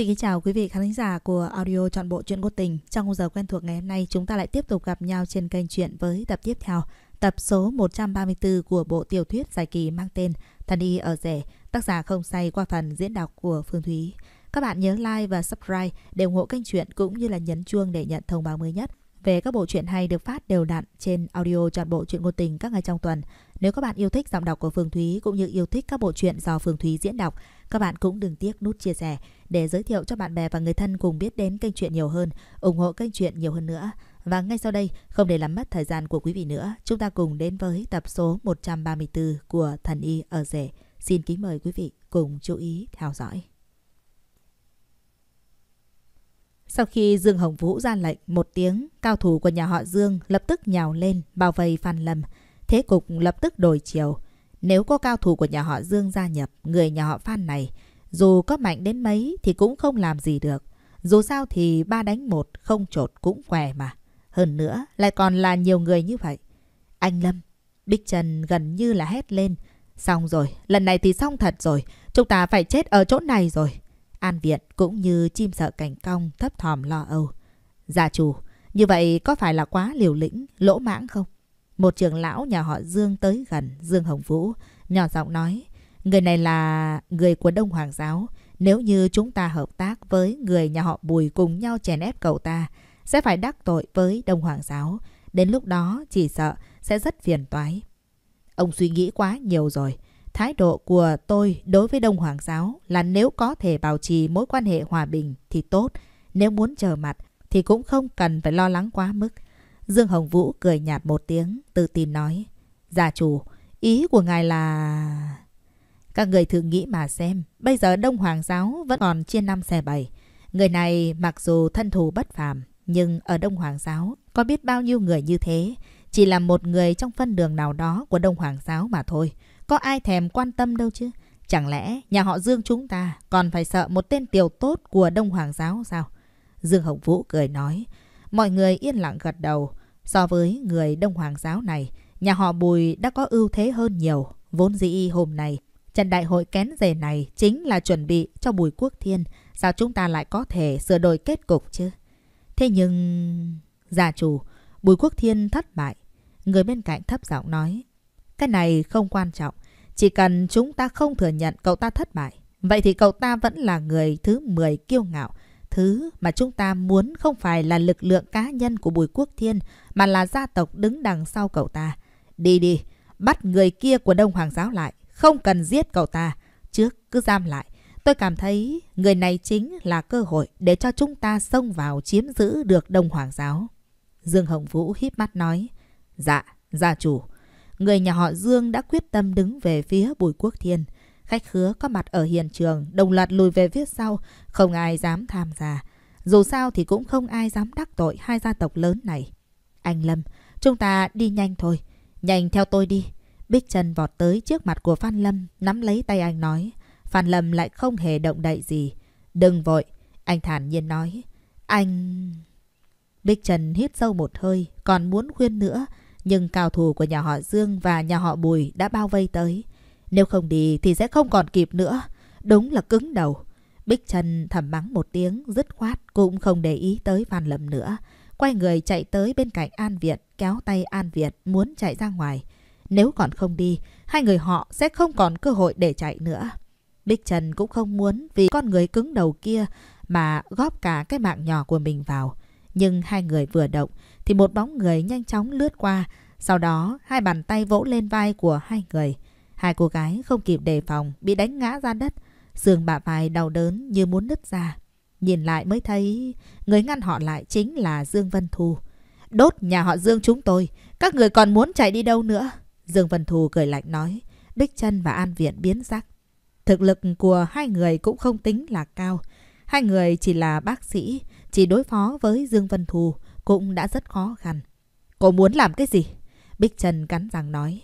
Xin kính chào quý vị khán giả của audio chọn bộ truyện ngôn tình. Trong giờ quen thuộc ngày hôm nay, chúng ta lại tiếp tục gặp nhau trên kênh truyện với tập tiếp theo, tập số 134 của bộ tiểu thuyết dài kỳ mang tên Thần y ở rẻ tác giả không say qua phần diễn đọc của Phương Thúy. Các bạn nhớ like và subscribe để ủng hộ kênh truyện cũng như là nhấn chuông để nhận thông báo mới nhất về các bộ truyện hay được phát đều đặn trên audio chọn bộ truyện ngôn tình các ngày trong tuần. Nếu các bạn yêu thích giọng đọc của Phương Thúy cũng như yêu thích các bộ truyện do Phương Thúy diễn đọc, các bạn cũng đừng tiếc nút chia sẻ để giới thiệu cho bạn bè và người thân cùng biết đến kênh chuyện nhiều hơn, ủng hộ kênh chuyện nhiều hơn nữa. Và ngay sau đây, không để làm mất thời gian của quý vị nữa, chúng ta cùng đến với tập số 134 của Thần Y ở rể. Xin kính mời quý vị cùng chú ý theo dõi. Sau khi Dương Hồng Vũ ra lệnh một tiếng, cao thủ của nhà họ Dương lập tức nhào lên, bao vây Phan Lâm. Thế cục lập tức đổi chiều. Nếu có cao thủ của nhà họ Dương gia nhập, người nhà họ Phan này dù có mạnh đến mấy thì cũng không làm gì được. Dù sao thì ba đánh một không trột cũng què mà. Hơn nữa lại còn là nhiều người như vậy. Anh Lâm, Bích Trần gần như là hét lên. Xong rồi, lần này thì xong thật rồi. Chúng ta phải chết ở chỗ này rồi. An Viện cũng như chim sợ cảnh cong thấp thòm lo âu. Gia chủ, như vậy có phải là quá liều lĩnh, lỗ mãng không? Một trưởng lão nhà họ Dương tới gần Dương Hồng Vũ, nhỏ giọng nói. Người này là người của Đông Hoàng giáo. Nếu như chúng ta hợp tác với người nhà họ Bùi cùng nhau chèn ép cậu ta, sẽ phải đắc tội với Đông Hoàng giáo. Đến lúc đó chỉ sợ sẽ rất phiền toái. Ông suy nghĩ quá nhiều rồi. Thái độ của tôi đối với Đông Hoàng giáo là nếu có thể bảo trì mối quan hệ hòa bình thì tốt. Nếu muốn chờ mặt thì cũng không cần phải lo lắng quá mức. Dương Hồng Vũ cười nhạt một tiếng, tự tin nói. Gia chủ, ý của ngài là... Các người thử nghĩ mà xem, bây giờ Đông Hoàng giáo vẫn còn chia năm xẻ bảy. Người này mặc dù thân thù bất phàm, nhưng ở Đông Hoàng giáo có biết bao nhiêu người như thế, chỉ là một người trong phân đường nào đó của Đông Hoàng giáo mà thôi. Có ai thèm quan tâm đâu chứ? Chẳng lẽ nhà họ Dương chúng ta còn phải sợ một tên tiểu tốt của Đông Hoàng giáo sao? Dương Hồng Vũ cười nói. Mọi người yên lặng gật đầu. So với người Đông Hoàng giáo này, nhà họ Bùi đã có ưu thế hơn nhiều. Vốn dĩ hôm nay Trận đại hội kén rể này chính là chuẩn bị cho Bùi Quốc Thiên. Sao chúng ta lại có thể sửa đổi kết cục chứ? Thế nhưng... già chủ, Bùi Quốc Thiên thất bại. Người bên cạnh thấp giọng nói. Cái này không quan trọng. Chỉ cần chúng ta không thừa nhận cậu ta thất bại. Vậy thì cậu ta vẫn là người thứ 10 kiêu ngạo. Thứ mà chúng ta muốn không phải là lực lượng cá nhân của Bùi Quốc Thiên, mà là gia tộc đứng đằng sau cậu ta. Đi đi, bắt người kia của Đông Hoàng giáo lại, không cần giết cậu ta. Trước cứ giam lại. Tôi cảm thấy người này chính là cơ hội để cho chúng ta xông vào chiếm giữ được Đông Hoàng giáo. Dương Hồng Vũ híp mắt nói. Dạ, gia chủ. Người nhà họ Dương đã quyết tâm đứng về phía Bùi Quốc Thiên. Khách khứa có mặt ở hiện trường, đồng loạt lùi về phía sau, không ai dám tham gia. Dù sao thì cũng không ai dám đắc tội hai gia tộc lớn này. Anh Lâm, chúng ta đi nhanh thôi. Nhanh theo tôi đi. Bích Trần vọt tới trước mặt của Phan Lâm, nắm lấy tay anh nói. Phan Lâm lại không hề động đậy gì. Đừng vội, anh thản nhiên nói. Anh... Bích Trần hít sâu một hơi, còn muốn khuyên nữa. Nhưng cao thủ của nhà họ Dương và nhà họ Bùi đã bao vây tới. Nếu không đi thì sẽ không còn kịp nữa. Đúng là cứng đầu. Bích Trần thầm mắng một tiếng, dứt khoát, cũng không để ý tới Phan Lâm nữa. Quay người chạy tới bên cạnh An Việt, kéo tay An Việt muốn chạy ra ngoài. Nếu còn không đi, hai người họ sẽ không còn cơ hội để chạy nữa. Bích Trần cũng không muốn vì con người cứng đầu kia mà góp cả cái mạng nhỏ của mình vào. Nhưng hai người vừa động thì một bóng người nhanh chóng lướt qua. Sau đó hai bàn tay vỗ lên vai của hai người. Hai cô gái không kịp đề phòng bị đánh ngã ra đất. Sườn bả vai đau đớn như muốn nứt ra. Nhìn lại mới thấy người ngăn họ lại chính là Dương Vân Thu. Đốt nhà họ Dương chúng tôi. Các người còn muốn chạy đi đâu nữa? Dương Vân Thù cười lạnh nói, Bích chân và An Viện biến sắc. Thực lực của hai người cũng không tính là cao. Hai người chỉ là bác sĩ, chỉ đối phó với Dương Vân Thù cũng đã rất khó khăn. Cô muốn làm cái gì? Bích Trần cắn răng nói.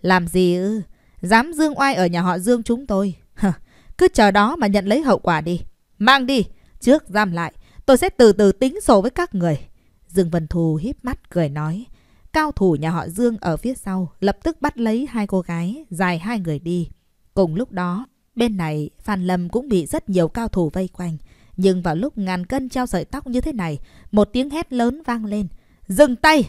Làm gì ư? dám dương oai ở nhà họ Dương chúng tôi. cứ chờ đó mà nhận lấy hậu quả đi. Mang đi, trước giam lại. Tôi sẽ từ từ tính sổ với các người. Dương Vân Thù híp mắt cười nói. Cao thủ nhà họ Dương ở phía sau lập tức bắt lấy hai cô gái, dài hai người đi. Cùng lúc đó, bên này Phan Lâm cũng bị rất nhiều cao thủ vây quanh. Nhưng vào lúc ngàn cân treo sợi tóc như thế này, một tiếng hét lớn vang lên. Dừng tay!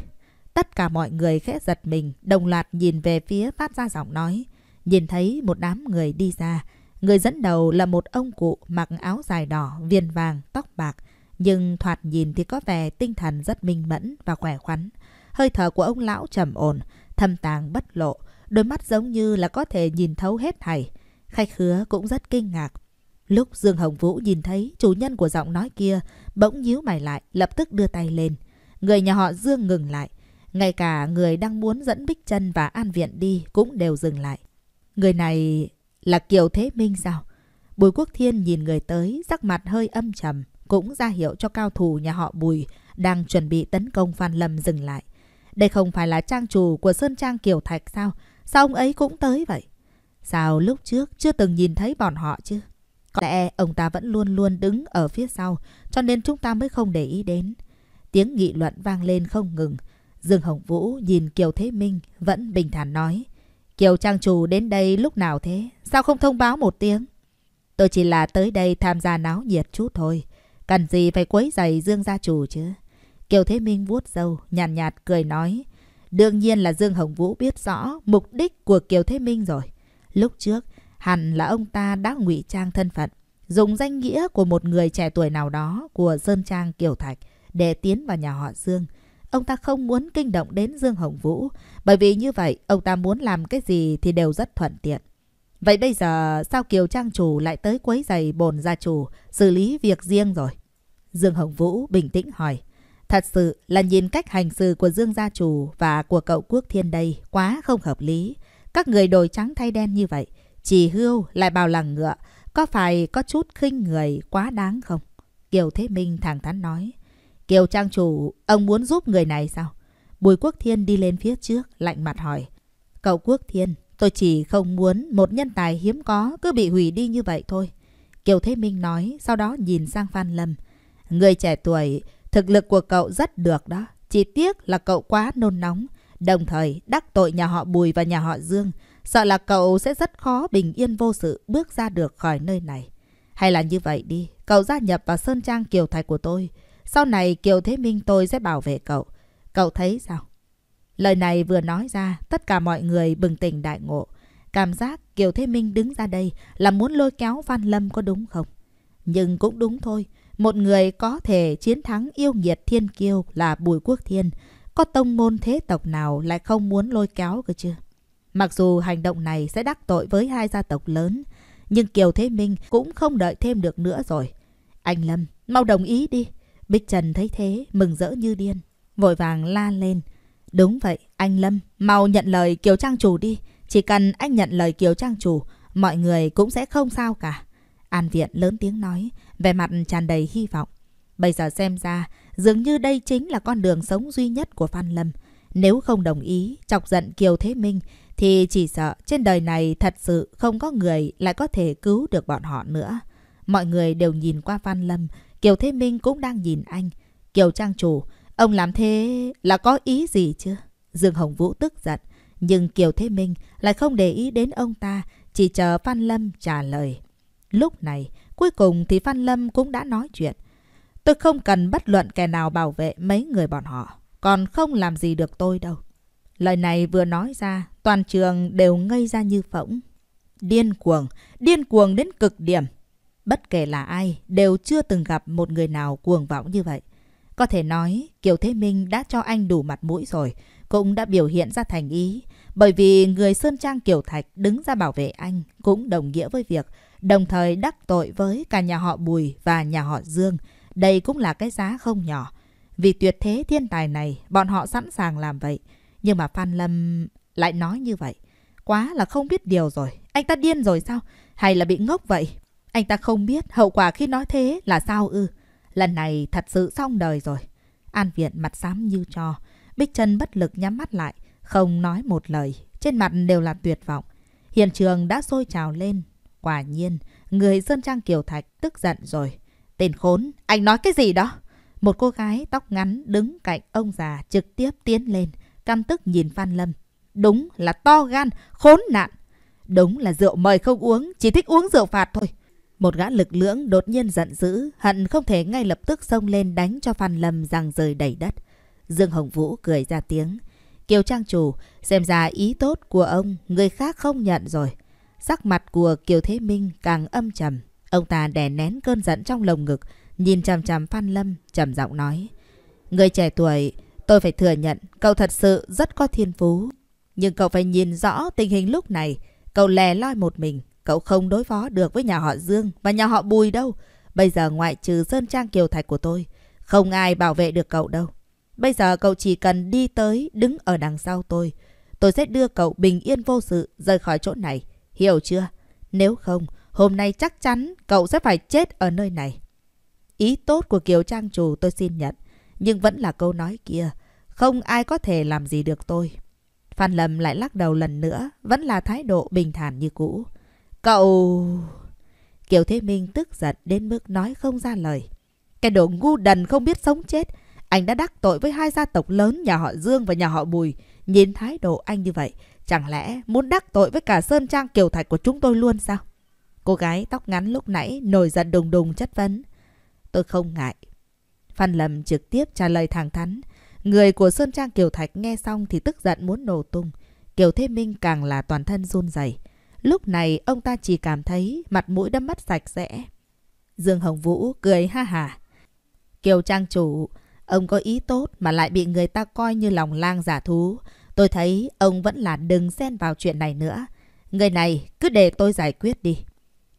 Tất cả mọi người khẽ giật mình, đồng loạt nhìn về phía phát ra giọng nói. Nhìn thấy một đám người đi ra. Người dẫn đầu là một ông cụ mặc áo dài đỏ, viền vàng, tóc bạc. Nhưng thoạt nhìn thì có vẻ tinh thần rất minh mẫn và khỏe khoắn. Hơi thở của ông lão trầm ổn, thâm tàng bất lộ, đôi mắt giống như là có thể nhìn thấu hết thảy. Khách khứa cũng rất kinh ngạc. Lúc Dương Hồng Vũ nhìn thấy chủ nhân của giọng nói kia, bỗng nhíu mày lại, lập tức đưa tay lên. Người nhà họ Dương ngừng lại. Ngay cả người đang muốn dẫn Bích chân và An Viện đi cũng đều dừng lại. Người này là Kiều Thế Minh sao? Bùi Quốc Thiên nhìn người tới, sắc mặt hơi âm trầm, cũng ra hiệu cho cao thủ nhà họ Bùi đang chuẩn bị tấn công Phan Lâm dừng lại. Đây không phải là trang chủ của Sơn Trang Kiều Thạch sao? Sao ông ấy cũng tới vậy? Sao lúc trước chưa từng nhìn thấy bọn họ chứ? Có lẽ ông ta vẫn luôn luôn đứng ở phía sau, cho nên chúng ta mới không để ý đến. Tiếng nghị luận vang lên không ngừng. Dương Hồng Vũ nhìn Kiều Thế Minh vẫn bình thản nói. Kiều Trang Chủ đến đây lúc nào thế? Sao không thông báo một tiếng? Tôi chỉ là tới đây tham gia náo nhiệt chút thôi. Cần gì phải quấy giày Dương Gia Chủ chứ? Kiều Thế Minh vuốt râu, nhàn nhạt, nhạt cười nói. Đương nhiên là Dương Hồng Vũ biết rõ mục đích của Kiều Thế Minh rồi. Lúc trước, hẳn là ông ta đã ngụy trang thân phận, dùng danh nghĩa của một người trẻ tuổi nào đó của Sơn Trang Kiều Thạch để tiến vào nhà họ Dương. Ông ta không muốn kinh động đến Dương Hồng Vũ, bởi vì như vậy ông ta muốn làm cái gì thì đều rất thuận tiện. Vậy bây giờ sao Kiều Trang chủ lại tới quấy giày bồn gia chủ xử lý việc riêng rồi? Dương Hồng Vũ bình tĩnh hỏi. Thật sự là nhìn cách hành xử của Dương gia chủ và của cậu Quốc Thiên đây quá không hợp lý. Các người đổi trắng thay đen như vậy, chỉ hưu lại bào làng ngựa, có phải có chút khinh người quá đáng không? Kiều Thế Minh thẳng thắn nói. Kiều Trang chủ, ông muốn giúp người này sao? Bùi Quốc Thiên đi lên phía trước, lạnh mặt hỏi. Cậu Quốc Thiên, tôi chỉ không muốn một nhân tài hiếm có cứ bị hủy đi như vậy thôi. Kiều Thế Minh nói, sau đó nhìn sang Phan Lâm. Người trẻ tuổi Thực lực của cậu rất được đó. Chỉ tiếc là cậu quá nôn nóng. Đồng thời đắc tội nhà họ Bùi và nhà họ Dương. Sợ là cậu sẽ rất khó bình yên vô sự bước ra được khỏi nơi này. Hay là như vậy đi. Cậu gia nhập vào Sơn Trang Kiều Thạch của tôi. Sau này Kiều Thế Minh tôi sẽ bảo vệ cậu. Cậu thấy sao? Lời này vừa nói ra, tất cả mọi người bừng tỉnh đại ngộ. Cảm giác Kiều Thế Minh đứng ra đây là muốn lôi kéo Văn Lâm có đúng không? Nhưng cũng đúng thôi. Một người có thể chiến thắng yêu nghiệt thiên kiêu là Bùi Quốc Thiên. Có tông môn thế tộc nào lại không muốn lôi kéo cơ chứ? Mặc dù hành động này sẽ đắc tội với hai gia tộc lớn, nhưng Kiều Thế Minh cũng không đợi thêm được nữa rồi. Anh Lâm, mau đồng ý đi. Bích Trần thấy thế, mừng rỡ như điên. Vội vàng la lên. Đúng vậy, anh Lâm, mau nhận lời Kiều Trang Chủ đi. Chỉ cần anh nhận lời Kiều Trang Chủ, mọi người cũng sẽ không sao cả. An Viện lớn tiếng nói, vẻ mặt tràn đầy hy vọng. Bây giờ xem ra, dường như đây chính là con đường sống duy nhất của Phan Lâm. Nếu không đồng ý, chọc giận Kiều Thế Minh, thì chỉ sợ trên đời này thật sự không có người lại có thể cứu được bọn họ nữa. Mọi người đều nhìn qua Phan Lâm, Kiều Thế Minh cũng đang nhìn anh. Kiều Trang Chủ, ông làm thế là có ý gì chứ? Dương Hồng Vũ tức giận, nhưng Kiều Thế Minh lại không để ý đến ông ta, chỉ chờ Phan Lâm trả lời. Lúc này, cuối cùng thì Phan Lâm cũng đã nói chuyện. Tôi không cần bất luận kẻ nào bảo vệ mấy người bọn họ, còn không làm gì được tôi đâu. Lời này vừa nói ra, toàn trường đều ngây ra như phỗng. Điên cuồng, điên cuồng đến cực điểm. Bất kể là ai, đều chưa từng gặp một người nào cuồng vọng như vậy. Có thể nói, Kiều Thế Minh đã cho anh đủ mặt mũi rồi, cũng đã biểu hiện ra thành ý. Bởi vì người Sơn Trang Kiều Thạch đứng ra bảo vệ anh cũng đồng nghĩa với việc đồng thời đắc tội với cả nhà họ Bùi và nhà họ Dương. Đây cũng là cái giá không nhỏ. Vì tuyệt thế thiên tài này, bọn họ sẵn sàng làm vậy. Nhưng mà Phan Lâm lại nói như vậy. Quá là không biết điều rồi. Anh ta điên rồi sao? Hay là bị ngốc vậy? Anh ta không biết hậu quả khi nói thế là sao ư? Lần này thật sự xong đời rồi. An Viện mặt xám như cho. Bích chân bất lực nhắm mắt lại, không nói một lời. Trên mặt đều là tuyệt vọng. Hiện trường đã sôi trào lên, Quả nhiên, người Sơn Trang Kiều Thạch tức giận rồi. Tên khốn, anh nói cái gì đó? Một cô gái tóc ngắn đứng cạnh ông già trực tiếp tiến lên, căm tức nhìn Phan Lâm. Đúng là to gan, khốn nạn. Đúng là rượu mời không uống, chỉ thích uống rượu phạt thôi. Một gã lực lưỡng đột nhiên giận dữ, hận không thể ngay lập tức xông lên đánh cho Phan Lâm rằng rời đầy đất. Dương Hồng Vũ cười ra tiếng. Kiều Trang Chủ, xem ra ý tốt của ông, người khác không nhận rồi. Sắc mặt của Kiều Thế Minh càng âm trầm. Ông ta đè nén cơn giận trong lồng ngực, nhìn chằm chằm Phan Lâm, trầm giọng nói. Người trẻ tuổi, tôi phải thừa nhận cậu thật sự rất có thiên phú. Nhưng cậu phải nhìn rõ tình hình lúc này. Cậu lè loi một mình, cậu không đối phó được với nhà họ Dương và nhà họ Bùi đâu. Bây giờ ngoại trừ Sơn Trang Kiều Thạch của tôi, không ai bảo vệ được cậu đâu. Bây giờ cậu chỉ cần đi tới, đứng ở đằng sau tôi. Tôi sẽ đưa cậu bình yên vô sự, rời khỏi chỗ này. Hiểu chưa? Nếu không, hôm nay chắc chắn cậu sẽ phải chết ở nơi này. Ý tốt của Kiều Trang Trù tôi xin nhận, nhưng vẫn là câu nói kia. Không ai có thể làm gì được tôi. Phan Lâm lại lắc đầu lần nữa, vẫn là thái độ bình thản như cũ. Cậu... Kiều Thế Minh tức giận đến mức nói không ra lời. Cái đồ ngu đần không biết sống chết. Anh đã đắc tội với hai gia tộc lớn nhà họ Dương và nhà họ Bùi. Nhìn thái độ anh như vậy, Chẳng lẽ muốn đắc tội với cả Sơn Trang Kiều Thạch của chúng tôi luôn sao? Cô gái tóc ngắn lúc nãy nổi giận đùng đùng chất vấn. Tôi không ngại. Phan Lâm trực tiếp trả lời thẳng thắn. Người của Sơn Trang Kiều Thạch nghe xong thì tức giận muốn nổ tung. Kiều Thế Minh càng là toàn thân run rẩy. Lúc này ông ta chỉ cảm thấy mặt mũi đâm mất sạch sẽ. Dương Hồng Vũ cười ha hả. Kiều Trang Chủ, ông có ý tốt mà lại bị người ta coi như lòng lang giả thú. Tôi thấy ông vẫn là đừng xen vào chuyện này nữa. Người này cứ để tôi giải quyết đi.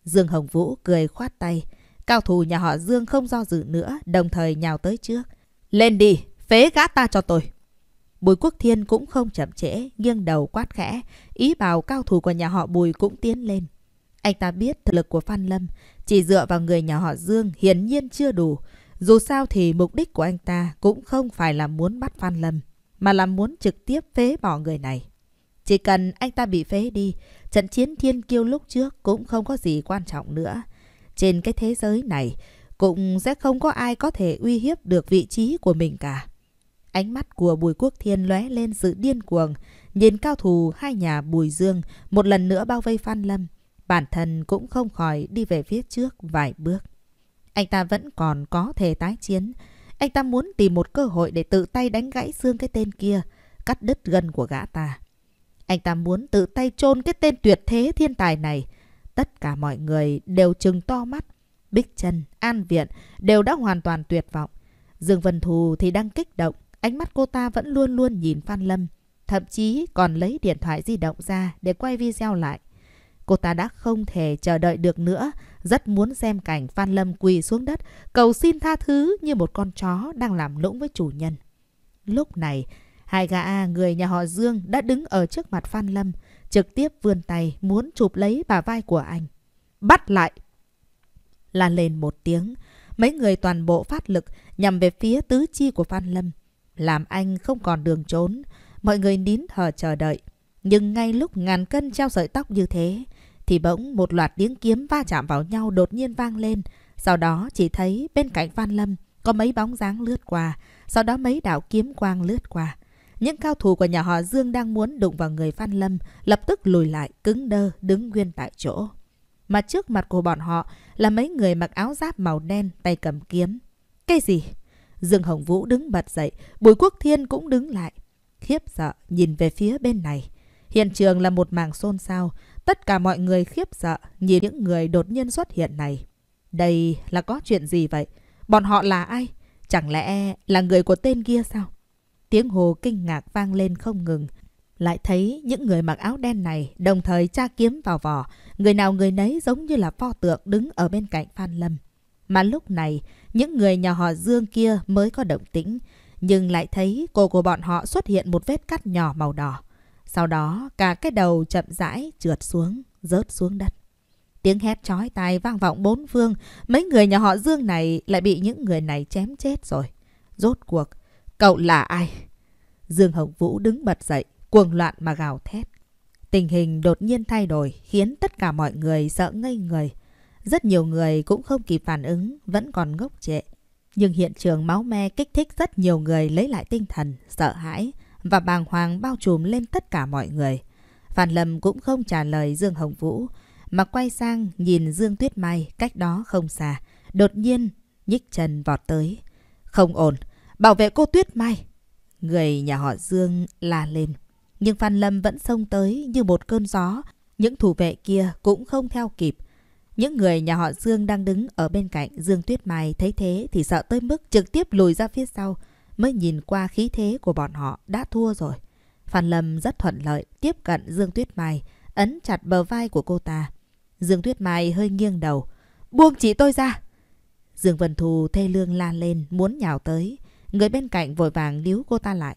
Dương Hồng Vũ cười khoát tay. Cao thủ nhà họ Dương không do dự nữa, đồng thời nhào tới trước. Lên đi, phế gã ta cho tôi. Bùi Quốc Thiên cũng không chậm trễ, nghiêng đầu quát khẽ. Ý bảo cao thủ của nhà họ Bùi cũng tiến lên. Anh ta biết thực lực của Phan Lâm chỉ dựa vào người nhà họ Dương hiển nhiên chưa đủ. Dù sao thì mục đích của anh ta cũng không phải là muốn bắt Phan Lâm mà là muốn trực tiếp phế bỏ người này. Chỉ cần anh ta bị phế đi, trận chiến thiên kiêu lúc trước cũng không có gì quan trọng nữa. Trên cái thế giới này, cũng sẽ không có ai có thể uy hiếp được vị trí của mình cả. Ánh mắt của Bùi Quốc Thiên lóe lên sự điên cuồng, nhìn cao thủ hai nhà Bùi Dương một lần nữa bao vây Phan Lâm. Bản thân cũng không khỏi đi về phía trước vài bước. Anh ta vẫn còn có thể tái chiến, anh ta muốn tìm một cơ hội để tự tay đánh gãy xương cái tên kia, cắt đứt gân của gã ta. Anh ta muốn tự tay chôn cái tên tuyệt thế thiên tài này. Tất cả mọi người đều trừng to mắt. Bích Trần, An Viện đều đã hoàn toàn tuyệt vọng. Dương Vân Thù thì đang kích động, ánh mắt cô ta vẫn luôn luôn nhìn Phan Lâm, thậm chí còn lấy điện thoại di động ra để quay video lại. Cô ta đã không thể chờ đợi được nữa rất muốn xem cảnh Phan Lâm quỳ xuống đất, cầu xin tha thứ như một con chó đang làm lũng với chủ nhân. Lúc này, hai gã người nhà họ Dương đã đứng ở trước mặt Phan Lâm, trực tiếp vươn tay muốn chụp lấy bà vai của anh. Bắt lại! La lên một tiếng, mấy người toàn bộ phát lực nhằm về phía tứ chi của Phan Lâm. Làm anh không còn đường trốn, mọi người nín thở chờ đợi. Nhưng ngay lúc ngàn cân treo sợi tóc như thế, thì bỗng một loạt tiếng kiếm va chạm vào nhau đột nhiên vang lên. Sau đó chỉ thấy bên cạnh Văn Lâm có mấy bóng dáng lướt qua, sau đó mấy đạo kiếm quang lướt qua. Những cao thủ của nhà họ Dương đang muốn đụng vào người Phan Lâm, lập tức lùi lại, cứng đơ, đứng nguyên tại chỗ. Mà trước mặt của bọn họ là mấy người mặc áo giáp màu đen, tay cầm kiếm. Cái gì? Dương Hồng Vũ đứng bật dậy, Bùi Quốc Thiên cũng đứng lại. Khiếp sợ, nhìn về phía bên này. Hiện trường là một mảng xôn xao, Tất cả mọi người khiếp sợ nhìn những người đột nhiên xuất hiện này. Đây là có chuyện gì vậy? Bọn họ là ai? Chẳng lẽ là người của tên kia sao? Tiếng hồ kinh ngạc vang lên không ngừng. Lại thấy những người mặc áo đen này đồng thời tra kiếm vào vỏ. Người nào người nấy giống như là pho tượng đứng ở bên cạnh Phan Lâm. Mà lúc này, những người nhà họ Dương kia mới có động tĩnh. Nhưng lại thấy cổ của bọn họ xuất hiện một vết cắt nhỏ màu đỏ. Sau đó cả cái đầu chậm rãi trượt xuống, rớt xuống đất. Tiếng hét chói tai vang vọng bốn phương, mấy người nhà họ Dương này lại bị những người này chém chết rồi. Rốt cuộc, cậu là ai? Dương Hồng Vũ đứng bật dậy, cuồng loạn mà gào thét. Tình hình đột nhiên thay đổi khiến tất cả mọi người sợ ngây người. Rất nhiều người cũng không kịp phản ứng, vẫn còn ngốc trệ. Nhưng hiện trường máu me kích thích rất nhiều người lấy lại tinh thần, sợ hãi và bàng hoàng bao trùm lên tất cả mọi người. Phan Lâm cũng không trả lời Dương Hồng Vũ, mà quay sang nhìn Dương Tuyết Mai cách đó không xa, đột nhiên nhích chân vọt tới. Không ổn, bảo vệ cô Tuyết Mai. Người nhà họ Dương la lên, nhưng Phan Lâm vẫn xông tới như một cơn gió, những thủ vệ kia cũng không theo kịp. Những người nhà họ Dương đang đứng ở bên cạnh Dương Tuyết Mai thấy thế thì sợ tới mức trực tiếp lùi ra phía sau, mới nhìn qua khí thế của bọn họ đã thua rồi. Phan Lâm rất thuận lợi tiếp cận Dương Tuyết Mai, ấn chặt bờ vai của cô ta. Dương Tuyết Mai hơi nghiêng đầu. Buông chị tôi ra! Dương Vân Thù thê lương la lên muốn nhào tới. Người bên cạnh vội vàng níu cô ta lại.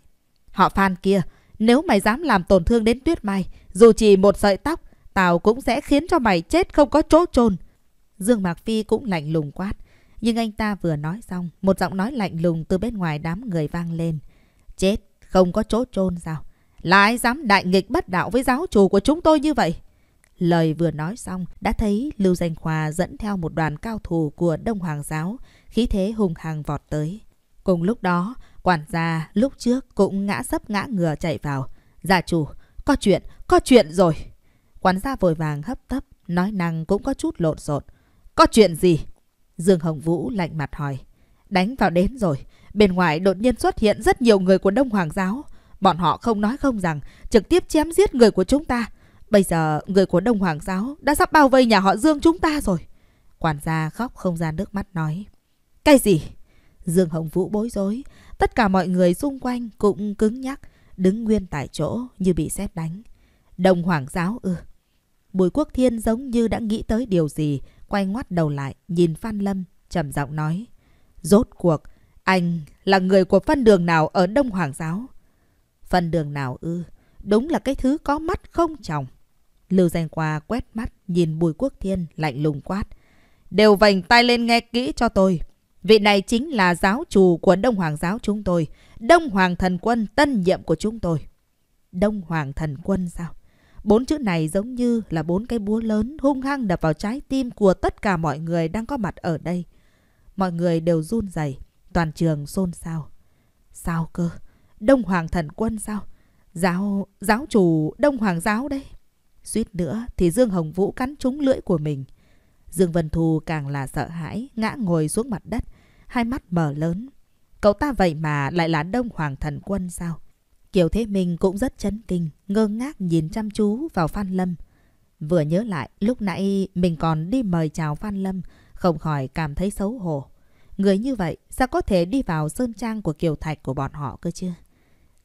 Họ Phan kia, nếu mày dám làm tổn thương đến Tuyết Mai, dù chỉ một sợi tóc, tao cũng sẽ khiến cho mày chết không có chỗ chôn Dương Mạc Phi cũng lạnh lùng quát. Nhưng anh ta vừa nói xong, một giọng nói lạnh lùng từ bên ngoài đám người vang lên. Chết, không có chỗ chôn sao? lại dám đại nghịch bất đạo với giáo chủ của chúng tôi như vậy? Lời vừa nói xong, đã thấy Lưu Danh Khoa dẫn theo một đoàn cao thủ của Đông Hoàng giáo, khí thế hùng hằng vọt tới. Cùng lúc đó, quản gia lúc trước cũng ngã sấp ngã ngừa chạy vào. Gia chủ, có chuyện, có chuyện rồi. Quản gia vội vàng hấp tấp, nói năng cũng có chút lộn xộn. Có chuyện gì? Dương Hồng Vũ lạnh mặt hỏi. Đánh vào đến rồi. Bên ngoài đột nhiên xuất hiện rất nhiều người của Đông Hoàng giáo. Bọn họ không nói không rằng trực tiếp chém giết người của chúng ta. Bây giờ người của Đông Hoàng giáo đã sắp bao vây nhà họ Dương chúng ta rồi. Quản gia khóc không ra nước mắt nói. Cái gì? Dương Hồng Vũ bối rối. Tất cả mọi người xung quanh cũng cứng nhắc, đứng nguyên tại chỗ như bị sét đánh. Đông Hoàng giáo ư. Ừ, Bùi Quốc Thiên giống như đã nghĩ tới điều gì, quay ngoắt đầu lại, nhìn Phan Lâm, trầm giọng nói. Rốt cuộc, anh là người của phân đường nào ở Đông Hoàng giáo? Phân đường nào ư? đúng là cái thứ có mắt không chồng. Lưu Danh Qua quét mắt, nhìn Bùi Quốc Thiên lạnh lùng quát. Đều vành tay lên nghe kỹ cho tôi. Vị này chính là giáo chủ của Đông Hoàng giáo chúng tôi. Đông Hoàng thần quân tân nhiệm của chúng tôi. Đông Hoàng thần quân sao? Bốn chữ này giống như là bốn cái búa lớn hung hăng đập vào trái tim của tất cả mọi người đang có mặt ở đây. Mọi người đều run rẩy, toàn trường xôn xao. Sao cơ? Đông Hoàng Thần Quân sao? Giáo, giáo chủ Đông Hoàng Giáo đây Suýt nữa thì Dương Hồng Vũ cắn trúng lưỡi của mình. Dương Vân Thu càng là sợ hãi, ngã ngồi xuống mặt đất, hai mắt mở lớn. Cậu ta vậy mà lại là Đông Hoàng Thần Quân sao? Kiều Thế Minh cũng rất chấn kinh, ngơ ngác nhìn chăm chú vào Phan Lâm. Vừa nhớ lại, lúc nãy mình còn đi mời chào Phan Lâm, không khỏi cảm thấy xấu hổ. Người như vậy sao có thể đi vào sơn trang của Kiều Thạch của bọn họ cơ chứ?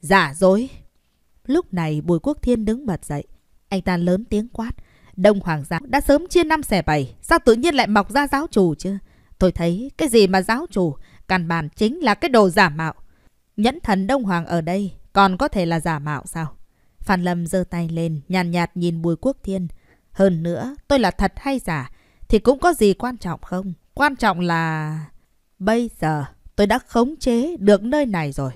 Giả dối! Lúc này Bùi Quốc Thiên đứng bật dậy. Anh ta lớn tiếng quát. Đông Hoàng giáo đã sớm chia năm xẻ bảy. Sao tự nhiên lại mọc ra giáo chủ chứ? Tôi thấy cái gì mà giáo chủ? Căn bản chính là cái đồ giả mạo. Nhẫn thần Đông Hoàng ở đây còn có thể là giả mạo sao? Phan Lâm giơ tay lên, nhàn nhạt, nhạt nhìn Bùi Quốc Thiên. Hơn nữa, tôi là thật hay giả, thì cũng có gì quan trọng không? Quan trọng là... Bây giờ, tôi đã khống chế được nơi này rồi.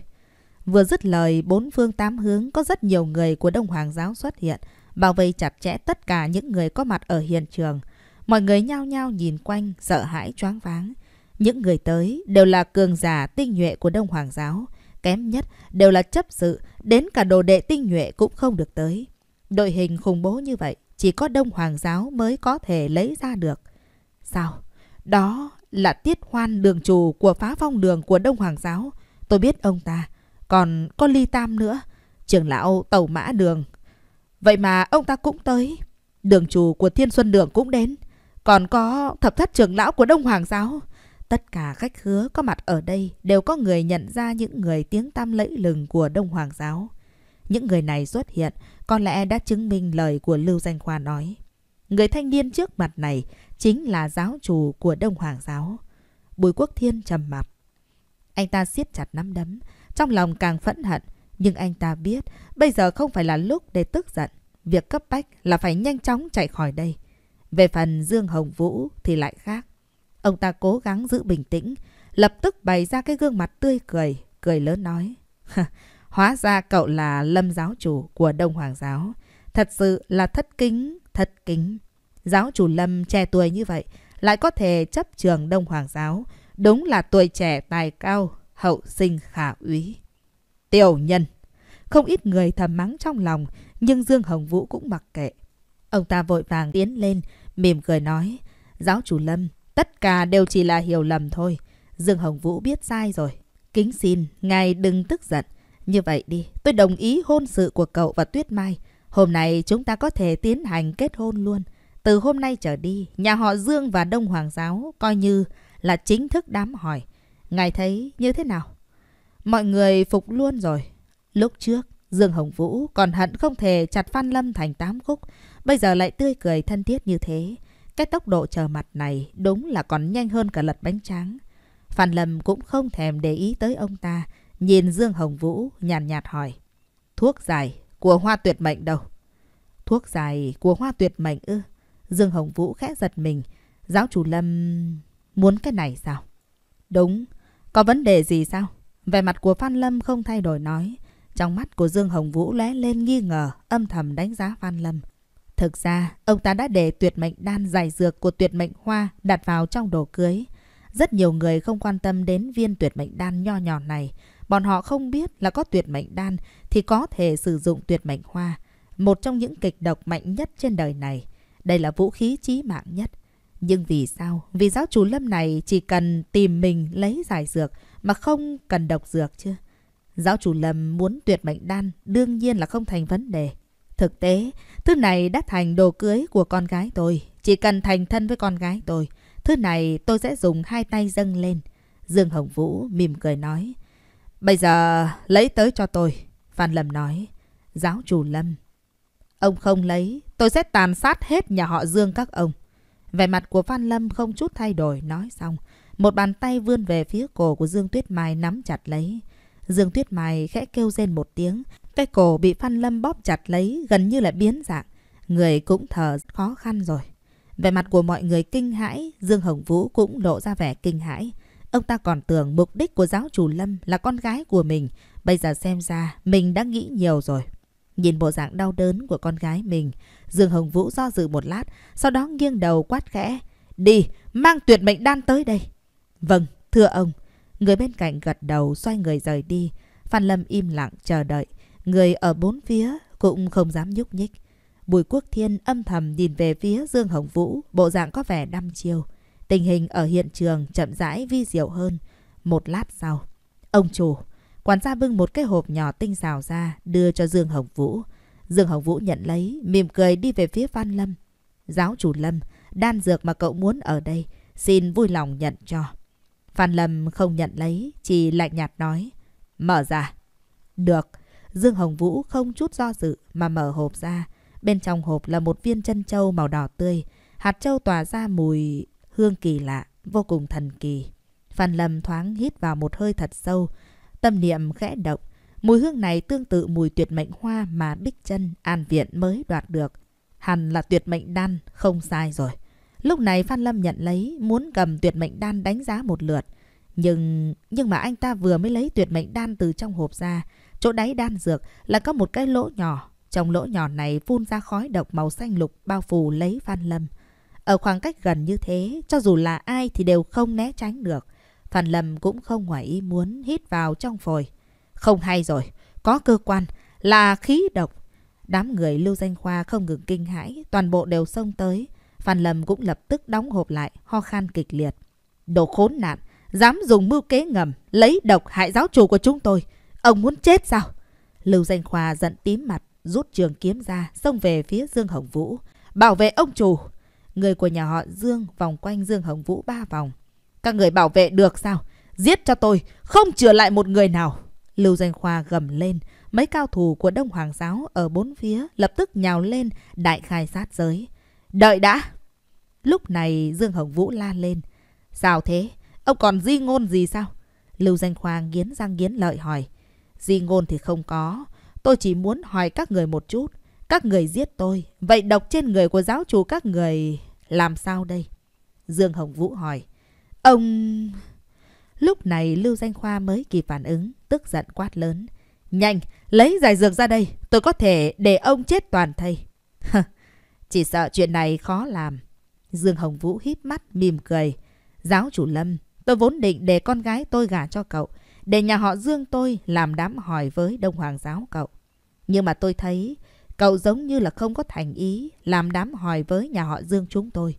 Vừa dứt lời, bốn phương tám hướng có rất nhiều người của Đông Hoàng giáo xuất hiện, bảo vệ chặt chẽ tất cả những người có mặt ở hiện trường. Mọi người nhao nhao nhìn quanh, sợ hãi choáng váng. Những người tới đều là cường giả tinh nhuệ của Đông Hoàng giáo. Kém nhất đều là chấp sự, đến cả đồ đệ tinh nhuệ cũng không được tới. Đội hình khủng bố như vậy, chỉ có đông hoàng giáo mới có thể lấy ra được. Sao? Đó là tiết hoan đường chủ của phá phong đường của đông hoàng giáo. Tôi biết ông ta. Còn có ly tam nữa. Trưởng lão tàu mã đường. Vậy mà ông ta cũng tới. Đường chủ của thiên xuân đường cũng đến. Còn có thập thất trưởng lão của đông hoàng giáo. Tất cả khách khứa có mặt ở đây đều có người nhận ra những người tiếng tam lẫy lừng của Đông Hoàng giáo. Những người này xuất hiện có lẽ đã chứng minh lời của Lưu Danh Khoa nói. Người thanh niên trước mặt này chính là giáo chủ của Đông Hoàng giáo. Bùi Quốc Thiên trầm mặc. Anh ta siết chặt nắm đấm, trong lòng càng phẫn hận. Nhưng anh ta biết bây giờ không phải là lúc để tức giận. Việc cấp bách là phải nhanh chóng chạy khỏi đây. Về phần Dương Hồng Vũ thì lại khác. Ông ta cố gắng giữ bình tĩnh, lập tức bày ra cái gương mặt tươi cười, cười lớn nói. Hóa ra cậu là lâm giáo chủ của Đông Hoàng giáo. Thật sự là thất kính, thất kính. Giáo chủ lâm trẻ tuổi như vậy, lại có thể chấp trường Đông Hoàng giáo. Đúng là tuổi trẻ tài cao, hậu sinh khả úy. Tiểu nhân. Không ít người thầm mắng trong lòng, nhưng Dương Hồng Vũ cũng mặc kệ. Ông ta vội vàng tiến lên, mỉm cười nói. Giáo chủ lâm, Tất cả đều chỉ là hiểu lầm thôi. Dương Hồng Vũ biết sai rồi. Kính xin, ngài đừng tức giận. Như vậy đi, tôi đồng ý hôn sự của cậu và Tuyết Mai. Hôm nay chúng ta có thể tiến hành kết hôn luôn. Từ hôm nay trở đi, nhà họ Dương và Đông Hoàng Giáo coi như là chính thức đám hỏi. Ngài thấy như thế nào? Mọi người phục luôn rồi. Lúc trước, Dương Hồng Vũ còn hận không thể chặt Phan Lâm thành tám khúc. Bây giờ lại tươi cười thân thiết như thế. Cái tốc độ chờ mặt này đúng là còn nhanh hơn cả lật bánh tráng. Phan Lâm cũng không thèm để ý tới ông ta, nhìn Dương Hồng Vũ nhàn nhạt, nhạt hỏi. Thuốc dài của hoa tuyệt mệnh đâu? Thuốc dài của hoa tuyệt mệnh ư? Dương Hồng Vũ khẽ giật mình. Giáo chủ Lâm muốn cái này sao? Đúng, có vấn đề gì sao? Về mặt của Phan Lâm không thay đổi nói. Trong mắt của Dương Hồng Vũ lóe lên nghi ngờ, âm thầm đánh giá Phan Lâm. Thực ra, ông ta đã để tuyệt mệnh đan giải dược của tuyệt mệnh hoa đặt vào trong đồ cưới. Rất nhiều người không quan tâm đến viên tuyệt mệnh đan nho nhỏ này. Bọn họ không biết là có tuyệt mệnh đan thì có thể sử dụng tuyệt mệnh hoa. Một trong những kịch độc mạnh nhất trên đời này. Đây là vũ khí chí mạng nhất. Nhưng vì sao? Vì giáo chủ Lâm này chỉ cần tìm mình lấy giải dược mà không cần độc dược chứ? Giáo chủ Lâm muốn tuyệt mệnh đan đương nhiên là không thành vấn đề. Thực tế, thứ này đã thành đồ cưới của con gái tôi. Chỉ cần thành thân với con gái tôi, thứ này tôi sẽ dùng hai tay dâng lên. Dương Hồng Vũ mỉm cười nói. Bây giờ lấy tới cho tôi. Phan Lâm nói. Giáo chủ Lâm. Ông không lấy, tôi sẽ tàn sát hết nhà họ Dương các ông. Vẻ mặt của Phan Lâm không chút thay đổi, nói xong. Một bàn tay vươn về phía cổ của Dương Tuyết Mai nắm chặt lấy. Dương Tuyết Mai khẽ kêu rên một tiếng, cái cổ bị Phan Lâm bóp chặt lấy gần như là biến dạng. Người cũng thở khó khăn rồi. Về mặt của mọi người kinh hãi, Dương Hồng Vũ cũng lộ ra vẻ kinh hãi. Ông ta còn tưởng mục đích của giáo chủ Lâm là con gái của mình. Bây giờ xem ra mình đã nghĩ nhiều rồi. Nhìn bộ dạng đau đớn của con gái mình, Dương Hồng Vũ do dự một lát, sau đó nghiêng đầu quát khẽ. Đi, mang tuyệt mệnh đan tới đây. Vâng, thưa ông. Người bên cạnh gật đầu xoay người rời đi. Phan Lâm im lặng chờ đợi. Người ở bốn phía cũng không dám nhúc nhích. Bùi Quốc Thiên âm thầm nhìn về phía Dương Hồng Vũ, bộ dạng có vẻ đăm chiêu. Tình hình ở hiện trường chậm rãi vi diệu hơn. Một lát sau, ông chủ, quản gia bưng một cái hộp nhỏ tinh xào ra đưa cho Dương Hồng Vũ. Dương Hồng Vũ nhận lấy, mỉm cười đi về phía Phan Lâm. Giáo chủ Lâm, đan dược mà cậu muốn ở đây, xin vui lòng nhận cho. Phan Lâm không nhận lấy, chỉ lạnh nhạt nói. Mở ra. Được. Dương Hồng Vũ không chút do dự mà mở hộp ra. Bên trong hộp là một viên chân châu màu đỏ tươi. Hạt châu tỏa ra mùi hương kỳ lạ, vô cùng thần kỳ. Phan Lâm thoáng hít vào một hơi thật sâu. Tâm niệm khẽ động. Mùi hương này tương tự mùi tuyệt mệnh hoa mà Bích Chân An Viện mới đoạt được. Hẳn là tuyệt mệnh đan, không sai rồi. Lúc này Phan Lâm nhận lấy, muốn cầm tuyệt mệnh đan đánh giá một lượt. Nhưng nhưng mà anh ta vừa mới lấy tuyệt mệnh đan từ trong hộp ra, Chỗ đáy đan dược là có một cái lỗ nhỏ. Trong lỗ nhỏ này phun ra khói độc màu xanh lục bao phủ lấy Phan Lâm. Ở khoảng cách gần như thế, cho dù là ai thì đều không né tránh được. Phan Lâm cũng không ngoài ý muốn hít vào trong phổi. Không hay rồi, có cơ quan, là khí độc. Đám người Lưu Danh Khoa không ngừng kinh hãi, toàn bộ đều xông tới. Phan Lâm cũng lập tức đóng hộp lại, ho khan kịch liệt. Đồ khốn nạn, dám dùng mưu kế ngầm, lấy độc hại giáo chủ của chúng tôi. Ông muốn chết sao? Lưu Danh Khoa giận tím mặt, rút trường kiếm ra, xông về phía Dương Hồng Vũ. Bảo vệ ông chủ! Người của nhà họ Dương vòng quanh Dương Hồng Vũ ba vòng. Các người bảo vệ được sao? Giết cho tôi, không chừa lại một người nào! Lưu Danh Khoa gầm lên, mấy cao thủ của Đông Hoàng giáo ở bốn phía lập tức nhào lên đại khai sát giới. Đợi đã! Lúc này Dương Hồng Vũ la lên. Sao thế? Ông còn di ngôn gì sao? Lưu Danh Khoa nghiến răng nghiến lợi hỏi. Di ngôn thì không có. Tôi chỉ muốn hỏi các người một chút. Các người giết tôi. Vậy độc trên người của giáo chủ các người làm sao đây? Dương Hồng Vũ hỏi. Ông... Lúc này Lưu Danh Khoa mới kịp phản ứng, tức giận quát lớn. Nhanh, lấy giải dược ra đây, tôi có thể để ông chết toàn thây. Chỉ sợ chuyện này khó làm. Dương Hồng Vũ híp mắt, mỉm cười. Giáo chủ Lâm, tôi vốn định để con gái tôi gả cho cậu để nhà họ Dương tôi làm đám hỏi với Đông Hoàng giáo cậu. Nhưng mà tôi thấy cậu giống như là không có thành ý làm đám hỏi với nhà họ Dương chúng tôi.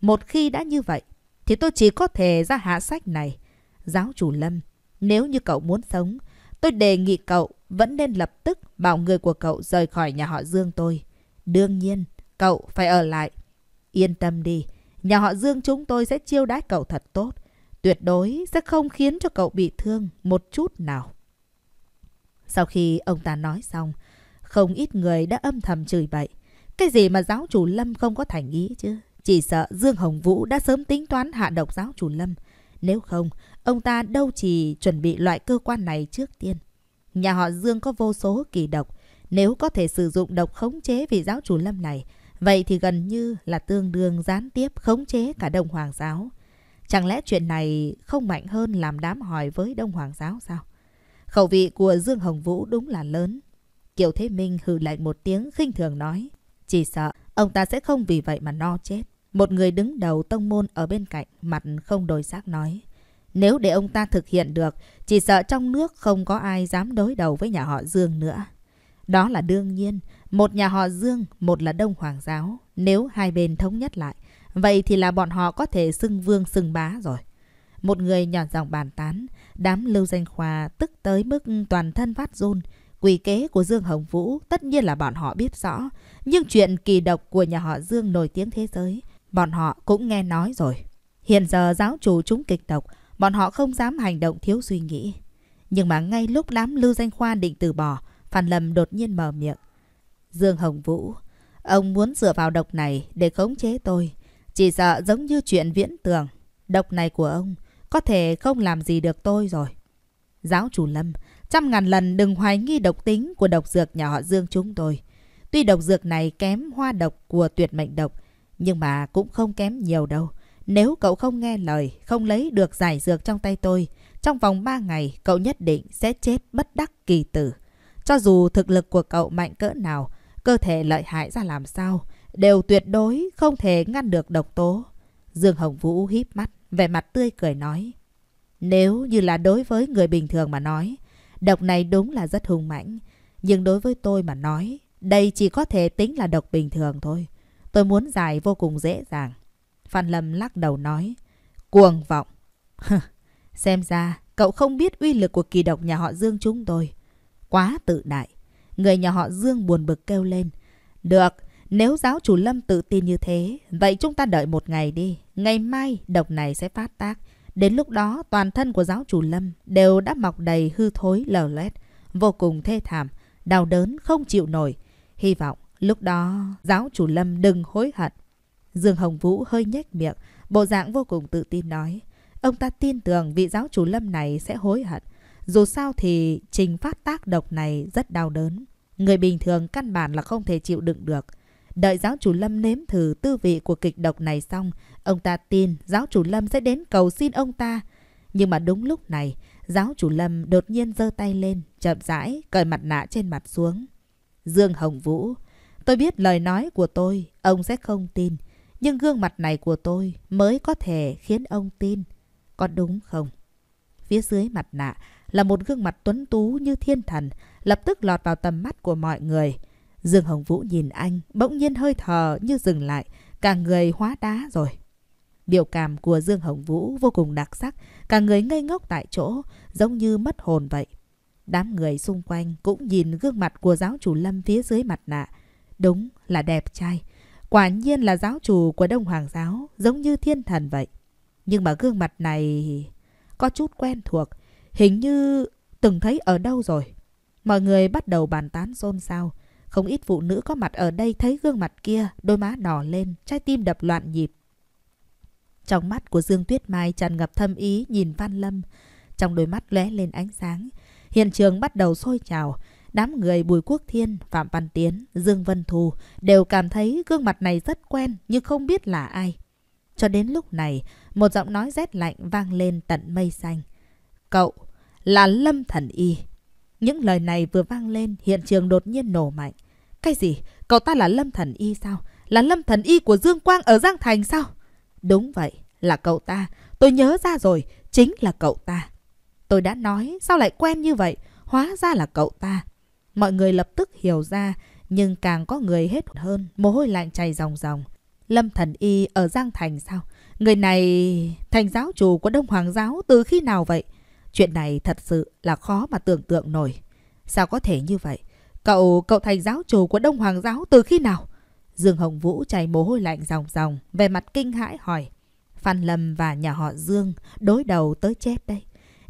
Một khi đã như vậy, thì tôi chỉ có thể ra hạ sách này. Giáo chủ Lâm, nếu như cậu muốn sống, tôi đề nghị cậu vẫn nên lập tức bảo người của cậu rời khỏi nhà họ Dương tôi. Đương nhiên, cậu phải ở lại. Yên tâm đi, nhà họ Dương chúng tôi sẽ chiêu đãi cậu thật tốt tuyệt đối sẽ không khiến cho cậu bị thương một chút nào. Sau khi ông ta nói xong, không ít người đã âm thầm chửi bậy. Cái gì mà giáo chủ Lâm không có thành ý chứ? Chỉ sợ Dương Hồng Vũ đã sớm tính toán hạ độc giáo chủ Lâm. Nếu không, ông ta đâu chỉ chuẩn bị loại cơ quan này trước tiên. Nhà họ Dương có vô số kỳ độc. Nếu có thể sử dụng độc khống chế vị giáo chủ Lâm này, vậy thì gần như là tương đương gián tiếp khống chế cả đồng hoàng giáo. Chẳng lẽ chuyện này không mạnh hơn làm đám hỏi với Đông Hoàng giáo sao? Khẩu vị của Dương Hồng Vũ đúng là lớn. Kiều Thế Minh hừ lạnh một tiếng khinh thường nói. Chỉ sợ ông ta sẽ không vì vậy mà no chết. Một người đứng đầu tông môn ở bên cạnh mặt không đổi sắc nói. Nếu để ông ta thực hiện được, chỉ sợ trong nước không có ai dám đối đầu với nhà họ Dương nữa. Đó là đương nhiên, một nhà họ Dương, một là Đông Hoàng giáo. Nếu hai bên thống nhất lại, Vậy thì là bọn họ có thể xưng vương xưng bá rồi. Một người nhỏ giọng bàn tán, đám Lưu Danh Khoa tức tới mức toàn thân phát run. Quỷ kế của Dương Hồng Vũ tất nhiên là bọn họ biết rõ, nhưng chuyện kỳ độc của nhà họ Dương nổi tiếng thế giới, bọn họ cũng nghe nói rồi. Hiện giờ giáo chủ chúng kịch độc, bọn họ không dám hành động thiếu suy nghĩ. Nhưng mà ngay lúc đám Lưu Danh Khoa định từ bỏ, Phan Lâm đột nhiên mở miệng. Dương Hồng Vũ, ông muốn dựa vào độc này để khống chế tôi. Chỉ sợ giống như chuyện viễn tưởng. Độc này của ông có thể không làm gì được tôi rồi. Giáo chủ Lâm, trăm ngàn lần đừng hoài nghi độc tính của độc dược nhà họ Dương chúng tôi. Tuy độc dược này kém hoa độc của tuyệt mệnh độc, nhưng mà cũng không kém nhiều đâu. Nếu cậu không nghe lời, không lấy được giải dược trong tay tôi, trong vòng 3 ngày cậu nhất định sẽ chết bất đắc kỳ tử. Cho dù thực lực của cậu mạnh cỡ nào, cơ thể lợi hại ra làm sao, đều tuyệt đối không thể ngăn được độc tố. Dương Hồng Vũ híp mắt, vẻ mặt tươi cười nói. Nếu như là đối với người bình thường mà nói, độc này đúng là rất hung mãnh. Nhưng đối với tôi mà nói, đây chỉ có thể tính là độc bình thường thôi. Tôi muốn giải vô cùng dễ dàng. Phan Lâm lắc đầu nói. Cuồng vọng. Xem ra, cậu không biết uy lực của kỳ độc nhà họ Dương chúng tôi. Quá tự đại. Người nhà họ Dương buồn bực kêu lên. Được, nếu giáo chủ Lâm tự tin như thế, vậy chúng ta đợi một ngày đi. Ngày mai độc này sẽ phát tác. Đến lúc đó toàn thân của giáo chủ Lâm đều đã mọc đầy hư thối lờ lét. Vô cùng thê thảm, đau đớn không chịu nổi. Hy vọng lúc đó giáo chủ Lâm đừng hối hận. Dương Hồng Vũ hơi nhếch miệng, bộ dạng vô cùng tự tin nói. Ông ta tin tưởng vị giáo chủ Lâm này sẽ hối hận. Dù sao thì trình phát tác độc này rất đau đớn. Người bình thường căn bản là không thể chịu đựng được. Đợi giáo chủ Lâm nếm thử tư vị của kịch độc này xong, ông ta tin giáo chủ Lâm sẽ đến cầu xin ông ta. Nhưng mà đúng lúc này, giáo chủ Lâm đột nhiên giơ tay lên, chậm rãi, cởi mặt nạ trên mặt xuống. Dương Hồng Vũ, tôi biết lời nói của tôi, ông sẽ không tin. Nhưng gương mặt này của tôi mới có thể khiến ông tin. Có đúng không? Phía dưới mặt nạ là một gương mặt tuấn tú như thiên thần, lập tức lọt vào tầm mắt của mọi người. Dương Hồng Vũ nhìn anh, bỗng nhiên hơi thở như dừng lại, cả người hóa đá rồi. Biểu cảm của Dương Hồng Vũ vô cùng đặc sắc, cả người ngây ngốc tại chỗ, giống như mất hồn vậy. Đám người xung quanh cũng nhìn gương mặt của giáo chủ Lâm phía dưới mặt nạ. Đúng là đẹp trai. Quả nhiên là giáo chủ của Đông Hoàng giáo, giống như thiên thần vậy. Nhưng mà gương mặt này có chút quen thuộc, hình như từng thấy ở đâu rồi. Mọi người bắt đầu bàn tán xôn xao. Không ít phụ nữ có mặt ở đây thấy gương mặt kia, đôi má đỏ lên, trái tim đập loạn nhịp. Trong mắt của Dương Tuyết Mai tràn ngập thâm ý nhìn Văn Lâm. Trong đôi mắt lóe lên ánh sáng. Hiện trường bắt đầu sôi trào. Đám người Bùi Quốc Thiên, Phạm Văn Tiến, Dương Vân Thù đều cảm thấy gương mặt này rất quen nhưng không biết là ai. Cho đến lúc này, một giọng nói rét lạnh vang lên tận mây xanh. Cậu là Lâm Thần Y. Những lời này vừa vang lên, hiện trường đột nhiên nổ mạnh. Cái gì? Cậu ta là Lâm Thần Y sao? Là Lâm Thần Y của Dương Quang ở Giang Thành sao? Đúng vậy, là cậu ta. Tôi nhớ ra rồi, chính là cậu ta. Tôi đã nói, sao lại quen như vậy? Hóa ra là cậu ta. Mọi người lập tức hiểu ra, nhưng càng có người hết hơn, mồ hôi lạnh chảy ròng ròng. Lâm Thần Y ở Giang Thành sao? Người này thành giáo chủ của Đông Hoàng giáo từ khi nào vậy? Chuyện này thật sự là khó mà tưởng tượng nổi. Sao có thể như vậy? Cậu, cậu thành giáo chủ của Đông Hoàng giáo từ khi nào? Dương Hồng Vũ chảy mồ hôi lạnh ròng ròng, về mặt kinh hãi hỏi. Phan Lâm và nhà họ Dương đối đầu tới chết đây.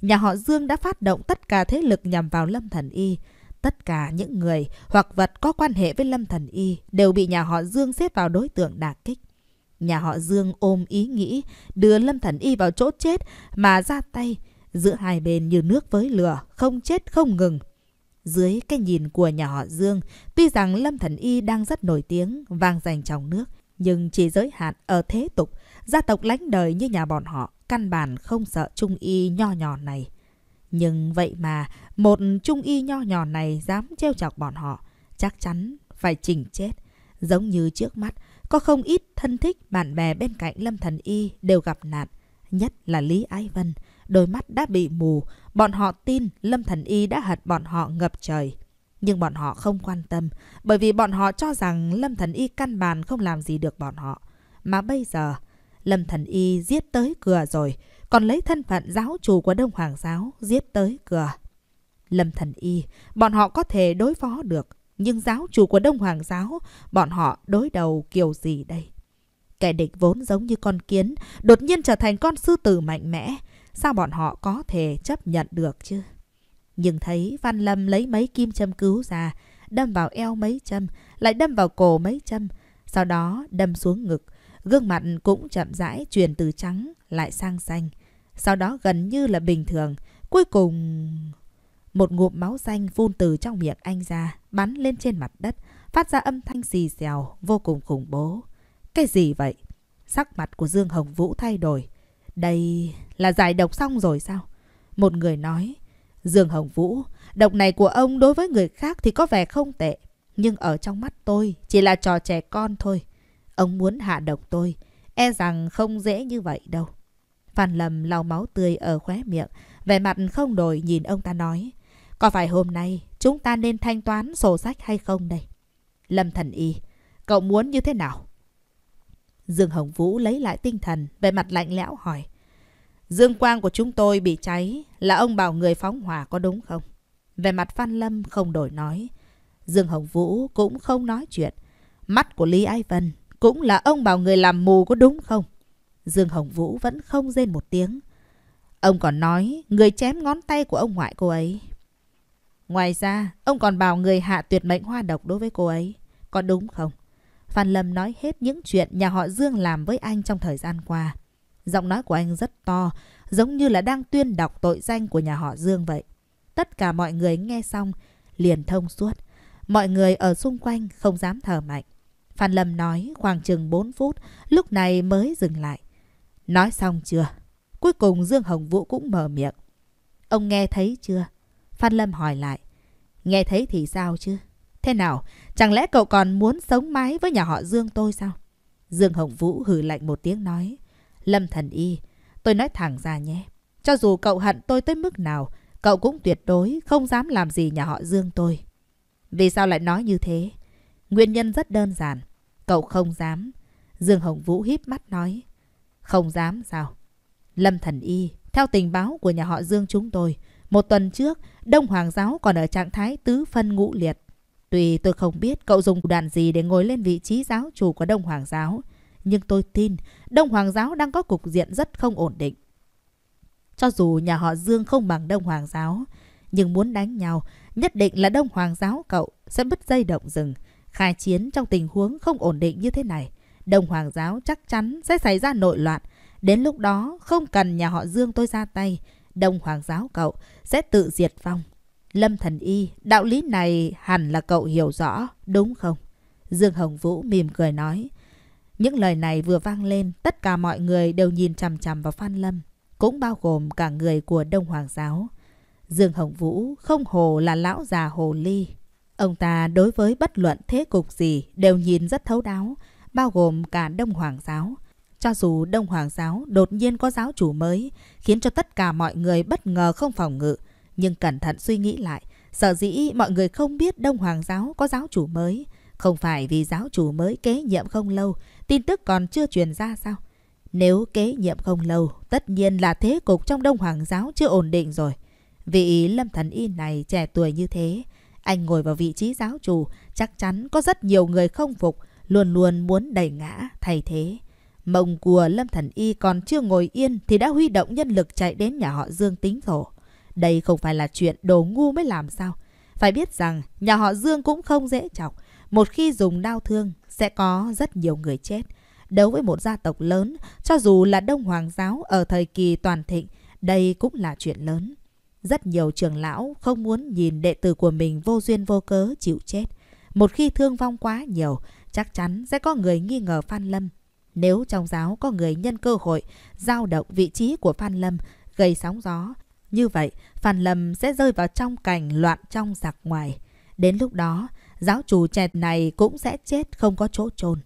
Nhà họ Dương đã phát động tất cả thế lực nhằm vào Lâm Thần Y. Tất cả những người hoặc vật có quan hệ với Lâm Thần Y đều bị nhà họ Dương xếp vào đối tượng đả kích. Nhà họ Dương ôm ý nghĩ đưa Lâm Thần Y vào chỗ chết mà ra tay. Giữa hai bên như nước với lửa, không chết không ngừng, dưới cái nhìn của nhà họ Dương, tuy rằng Lâm Thần Y đang rất nổi tiếng, vang danh trong nước, nhưng chỉ giới hạn ở thế tục, gia tộc lãnh đời như nhà bọn họ căn bản không sợ trung y nho nhỏ này. Nhưng vậy mà, một trung y nho nhỏ này dám trêu chọc bọn họ, chắc chắn phải chỉnh chết. Giống như trước mắt, có không ít thân thích bạn bè bên cạnh Lâm Thần Y đều gặp nạn, nhất là Lý Ái Vân, đôi mắt đã bị mù, Bọn họ tin Lâm Thần Y đã hật bọn họ ngập trời. Nhưng bọn họ không quan tâm, bởi vì bọn họ cho rằng Lâm Thần Y căn bản không làm gì được bọn họ. Mà bây giờ, Lâm Thần Y giết tới cửa rồi, còn lấy thân phận giáo chủ của Đông Hoàng giáo giết tới cửa. Lâm Thần Y, bọn họ có thể đối phó được, nhưng giáo chủ của Đông Hoàng giáo, bọn họ đối đầu kiểu gì đây? Kẻ địch vốn giống như con kiến, đột nhiên trở thành con sư tử mạnh mẽ. Sao bọn họ có thể chấp nhận được chứ? Nhưng thấy Văn Lâm lấy mấy kim châm cứu ra, đâm vào eo mấy châm, lại đâm vào cổ mấy châm, sau đó đâm xuống ngực. Gương mặt cũng chậm rãi chuyển từ trắng lại sang xanh. Sau đó gần như là bình thường. Cuối cùng... Một ngụm máu xanh phun từ trong miệng anh ra, bắn lên trên mặt đất, phát ra âm thanh xì xèo, vô cùng khủng bố. Cái gì vậy? Sắc mặt của Dương Hồng Vũ thay đổi. Đây là giải độc xong rồi sao? Một người nói, Dương Hồng Vũ, độc này của ông đối với người khác thì có vẻ không tệ. Nhưng ở trong mắt tôi chỉ là trò trẻ con thôi. Ông muốn hạ độc tôi, e rằng không dễ như vậy đâu. Phan Lâm lau máu tươi ở khóe miệng, vẻ mặt không đổi nhìn ông ta nói. Có phải hôm nay chúng ta nên thanh toán sổ sách hay không đây? Lâm Thần Y, cậu muốn như thế nào? Dương Hồng Vũ lấy lại tinh thần, về mặt lạnh lẽo hỏi. Dương quang của chúng tôi bị cháy, là ông bảo người phóng hỏa có đúng không? Về mặt Phan Lâm không đổi nói. Dương Hồng Vũ cũng không nói chuyện. Mắt của Lý Ai Vân cũng là ông bảo người làm mù có đúng không? Dương Hồng Vũ vẫn không rên một tiếng. Ông còn nói người chém ngón tay của ông ngoại cô ấy. Ngoài ra, ông còn bảo người hạ tuyệt mệnh hoa độc đối với cô ấy. Có đúng không? Phan Lâm nói hết những chuyện nhà họ Dương làm với anh trong thời gian qua. Giọng nói của anh rất to, giống như là đang tuyên đọc tội danh của nhà họ Dương vậy. Tất cả mọi người nghe xong, liền thông suốt. Mọi người ở xung quanh không dám thở mạnh. Phan Lâm nói khoảng chừng 4 phút, lúc này mới dừng lại. Nói xong chưa? Cuối cùng Dương Hồng Vũ cũng mở miệng. Ông nghe thấy chưa? Phan Lâm hỏi lại. Nghe thấy thì sao chứ? Thế nào? Chẳng lẽ cậu còn muốn sống mái với nhà họ Dương tôi sao? Dương Hồng Vũ hừ lạnh một tiếng nói. Lâm Thần Y, tôi nói thẳng ra nhé. Cho dù cậu hận tôi tới mức nào, cậu cũng tuyệt đối không dám làm gì nhà họ Dương tôi. Vì sao lại nói như thế? Nguyên nhân rất đơn giản. Cậu không dám. Dương Hồng Vũ híp mắt nói. Không dám sao? Lâm Thần Y, theo tình báo của nhà họ Dương chúng tôi, một tuần trước, Đông Hoàng giáo còn ở trạng thái tứ phân ngũ liệt. Tuy tôi không biết cậu dùng đàn gì để ngồi lên vị trí giáo chủ của Đông Hoàng giáo, nhưng tôi tin Đông Hoàng giáo đang có cục diện rất không ổn định. Cho dù nhà họ Dương không bằng Đông Hoàng giáo, nhưng muốn đánh nhau, nhất định là Đông Hoàng giáo cậu sẽ bất dây động rừng. Khai chiến trong tình huống không ổn định như thế này, Đông Hoàng giáo chắc chắn sẽ xảy ra nội loạn. Đến lúc đó, không cần nhà họ Dương tôi ra tay, Đông Hoàng giáo cậu sẽ tự diệt vong. Lâm Thần Y, đạo lý này hẳn là cậu hiểu rõ, đúng không? Dương Hồng Vũ mỉm cười nói. Những lời này vừa vang lên, tất cả mọi người đều nhìn chằm chằm vào Phan Lâm, cũng bao gồm cả người của Đông Hoàng Giáo. Dương Hồng Vũ không hồ là lão già hồ ly. Ông ta đối với bất luận thế cục gì đều nhìn rất thấu đáo, bao gồm cả Đông Hoàng Giáo. Cho dù Đông Hoàng Giáo đột nhiên có giáo chủ mới, khiến cho tất cả mọi người bất ngờ không phòng ngự, nhưng cẩn thận suy nghĩ lại, sợ dĩ mọi người không biết Đông Hoàng giáo có giáo chủ mới. Không phải vì giáo chủ mới kế nhiệm không lâu, tin tức còn chưa truyền ra sao? Nếu kế nhiệm không lâu, tất nhiên là thế cục trong Đông Hoàng giáo chưa ổn định rồi. Vị Lâm Thần Y này trẻ tuổi như thế, anh ngồi vào vị trí giáo chủ, chắc chắn có rất nhiều người không phục, luôn luôn muốn đẩy ngã, thay thế. Mộng của Lâm Thần Y còn chưa ngồi yên thì đã huy động nhân lực chạy đến nhà họ Dương tính thổ. Đây không phải là chuyện đồ ngu mới làm sao. Phải biết rằng nhà họ Dương cũng không dễ chọc. Một khi dùng đau thương sẽ có rất nhiều người chết. Đấu với một gia tộc lớn, cho dù là Đông Hoàng giáo ở thời kỳ toàn thịnh, đây cũng là chuyện lớn. Rất nhiều trường lão không muốn nhìn đệ tử của mình vô duyên vô cớ chịu chết. Một khi thương vong quá nhiều, chắc chắn sẽ có người nghi ngờ Phan Lâm. Nếu trong giáo có người nhân cơ hội giao động vị trí của Phan Lâm, gây sóng gió, như vậy, Phan Lâm sẽ rơi vào trong cảnh loạn trong giặc ngoài. Đến lúc đó, giáo chủ chẹt này cũng sẽ chết không có chỗ chôn.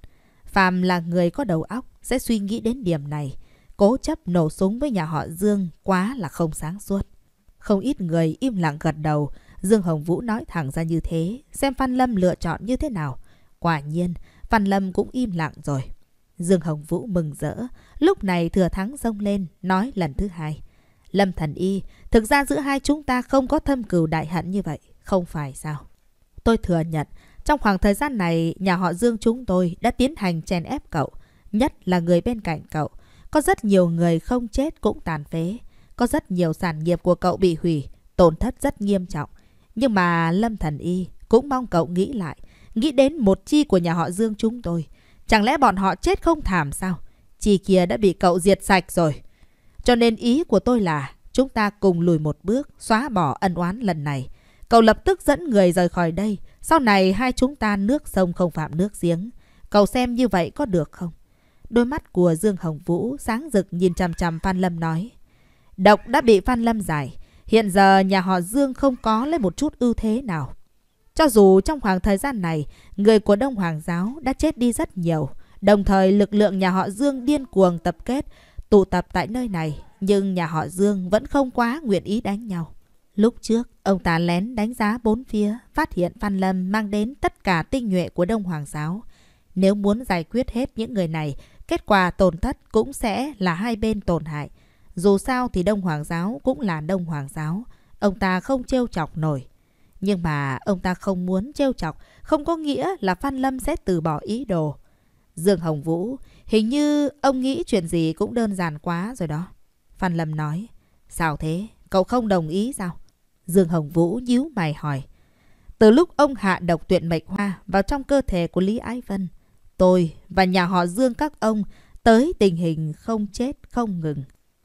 Phạm là người có đầu óc sẽ suy nghĩ đến điểm này. Cố chấp nổ súng với nhà họ Dương quá là không sáng suốt. Không ít người im lặng gật đầu. Dương Hồng Vũ nói thẳng ra như thế. Xem Phan Lâm lựa chọn như thế nào. Quả nhiên, Phan Lâm cũng im lặng rồi. Dương Hồng Vũ mừng rỡ. Lúc này thừa thắng rông lên, nói lần thứ hai. Lâm Thần Y, thực ra giữa hai chúng ta không có thâm cừu đại hận như vậy, không phải sao? Tôi thừa nhận, trong khoảng thời gian này, nhà họ Dương chúng tôi đã tiến hành chèn ép cậu, nhất là người bên cạnh cậu. Có rất nhiều người không chết cũng tàn phế, có rất nhiều sản nghiệp của cậu bị hủy, tổn thất rất nghiêm trọng. Nhưng mà Lâm Thần Y cũng mong cậu nghĩ lại, nghĩ đến một chi của nhà họ Dương chúng tôi. Chẳng lẽ bọn họ chết không thảm sao? Chi kia đã bị cậu diệt sạch rồi. Cho nên ý của tôi là chúng ta cùng lùi một bước, xóa bỏ ân oán lần này. Cậu lập tức dẫn người rời khỏi đây. Sau này hai chúng ta nước sông không phạm nước giếng. Cậu xem như vậy có được không? Đôi mắt của Dương Hồng Vũ sáng rực nhìn chằm chằm Phan Lâm nói. Độc đã bị Phan Lâm giải. Hiện giờ nhà họ Dương không có lấy một chút ưu thế nào. Cho dù trong khoảng thời gian này, người của Đông Hoàng giáo đã chết đi rất nhiều. Đồng thời lực lượng nhà họ Dương điên cuồng tập kết, tụ tập tại nơi này, nhưng nhà họ Dương vẫn không quá nguyện ý đánh nhau. Lúc trước, ông ta lén đánh giá bốn phía, phát hiện Phan Lâm mang đến tất cả tinh nhuệ của Đông Hoàng giáo. Nếu muốn giải quyết hết những người này, kết quả tổn thất cũng sẽ là hai bên tổn hại. Dù sao thì Đông Hoàng giáo cũng là Đông Hoàng giáo, ông ta không trêu chọc nổi. Nhưng mà ông ta không muốn trêu chọc, không có nghĩa là Phan Lâm sẽ từ bỏ ý đồ. Dương Hồng Vũ, hình như ông nghĩ chuyện gì cũng đơn giản quá rồi đó. Phan Lâm nói, sao thế, cậu không đồng ý sao? Dương Hồng Vũ nhíu mày hỏi. Từ lúc ông hạ độc tuyệt mệnh hoa vào trong cơ thể của Lý Ái Vân, tôi và nhà họ Dương các ông tới tình hình không chết không ngừng.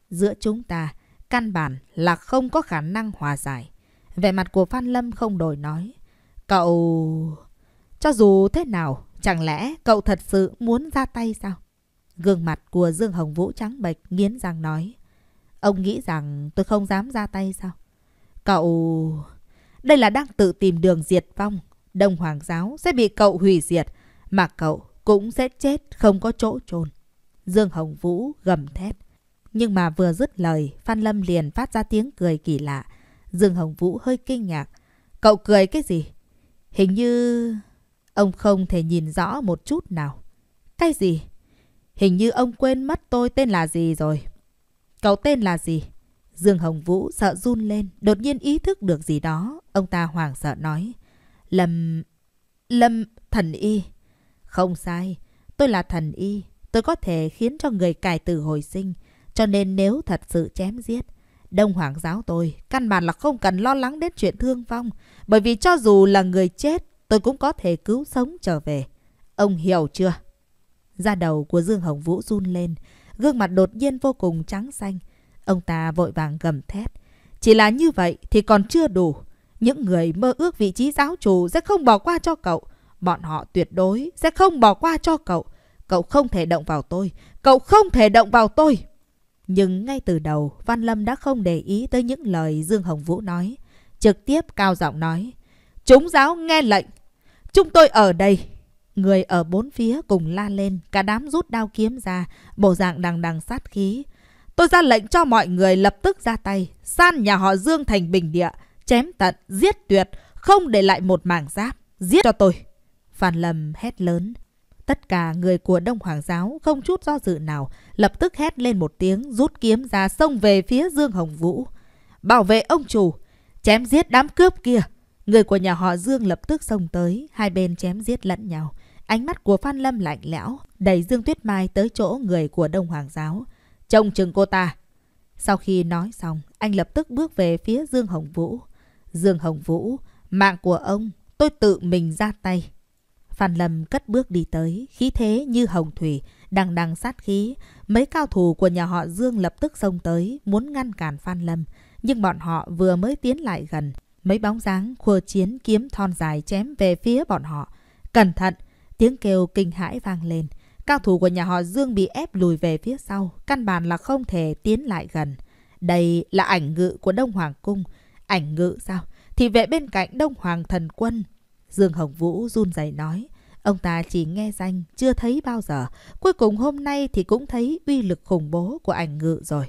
Giữa chúng ta, căn bản là không có khả năng hòa giải. Vẻ mặt của Phan Lâm không đổi nói. Cậu... Cho dù thế nào, Chẳng lẽ cậu thật sự muốn ra tay sao? Gương mặt của Dương Hồng Vũ trắng bệch nghiến răng nói. Ông nghĩ rằng tôi không dám ra tay sao? Cậu... Đây là đang tự tìm đường diệt vong. Đông Hoàng giáo sẽ bị cậu hủy diệt. Mà cậu cũng sẽ chết không có chỗ chôn Dương Hồng Vũ gầm thét. Nhưng mà vừa dứt lời, Phan Lâm liền phát ra tiếng cười kỳ lạ. Dương Hồng Vũ hơi kinh ngạc. Cậu cười cái gì? Hình như... Ông không thể nhìn rõ một chút nào. Cái gì? Hình như ông quên mất tôi tên là gì rồi. Cậu tên là gì? Dương Hồng Vũ sợ run lên, đột nhiên ý thức được gì đó. Ông ta hoảng sợ nói. Lâm... Lâm thần y. Không sai, tôi là thần y. Tôi có thể khiến cho người cải tử hồi sinh. Cho nên nếu thật sự chém giết, Đông Hoàng giáo tôi căn bản là không cần lo lắng đến chuyện thương vong. Bởi vì cho dù là người chết tôi cũng có thể cứu sống trở về. Ông hiểu chưa? Da đầu của Dương Hồng Vũ run lên, gương mặt đột nhiên vô cùng trắng xanh. Ông ta vội vàng gầm thét. Chỉ là như vậy thì còn chưa đủ. Những người mơ ước vị trí giáo chủ sẽ không bỏ qua cho cậu. Bọn họ tuyệt đối sẽ không bỏ qua cho cậu. Cậu không thể động vào tôi. Cậu không thể động vào tôi. Nhưng ngay từ đầu, Văn Lâm đã không để ý tới những lời Dương Hồng Vũ nói. Trực tiếp cao giọng nói. Chúng giáo nghe lệnh. Chúng tôi ở đây. Người ở bốn phía cùng la lên, cả đám rút đao kiếm ra, bộ dạng đằng đằng sát khí. Tôi ra lệnh cho mọi người lập tức ra tay, san nhà họ Dương thành bình địa, chém tận, giết tuyệt, không để lại một mảng giáp, giết cho tôi. Phan Lâm hét lớn. Tất cả người của Đông Hoàng giáo không chút do dự nào, lập tức hét lên một tiếng, rút kiếm ra xông về phía Dương Hồng Vũ. Bảo vệ ông chủ, chém giết đám cướp kia, Người của nhà họ Dương lập tức xông tới, hai bên chém giết lẫn nhau. Ánh mắt của Phan Lâm lạnh lẽo, đẩy Dương Tuyết Mai tới chỗ người của Đông Hoàng giáo. Trông chừng cô ta. Sau khi nói xong, anh lập tức bước về phía Dương Hồng Vũ. Dương Hồng Vũ, mạng của ông, tôi tự mình ra tay. Phan Lâm cất bước đi tới, khí thế như hồng thủy, đằng đằng sát khí. Mấy cao thủ của nhà họ Dương lập tức xông tới, muốn ngăn cản Phan Lâm. Nhưng bọn họ vừa mới tiến lại gần, Mấy bóng dáng khua chiến kiếm thon dài chém về phía bọn họ. Cẩn thận! Tiếng kêu kinh hãi vang lên. Cao thủ của nhà họ Dương bị ép lùi về phía sau. Căn bản là không thể tiến lại gần. Đây là ảnh ngự của Đông Hoàng Cung. Ảnh ngự sao? Thì vệ bên cạnh Đông Hoàng Thần Quân. Dương Hồng Vũ run rẩy nói. Ông ta chỉ nghe danh, chưa thấy bao giờ. Cuối cùng hôm nay thì cũng thấy uy lực khủng bố của ảnh ngự rồi.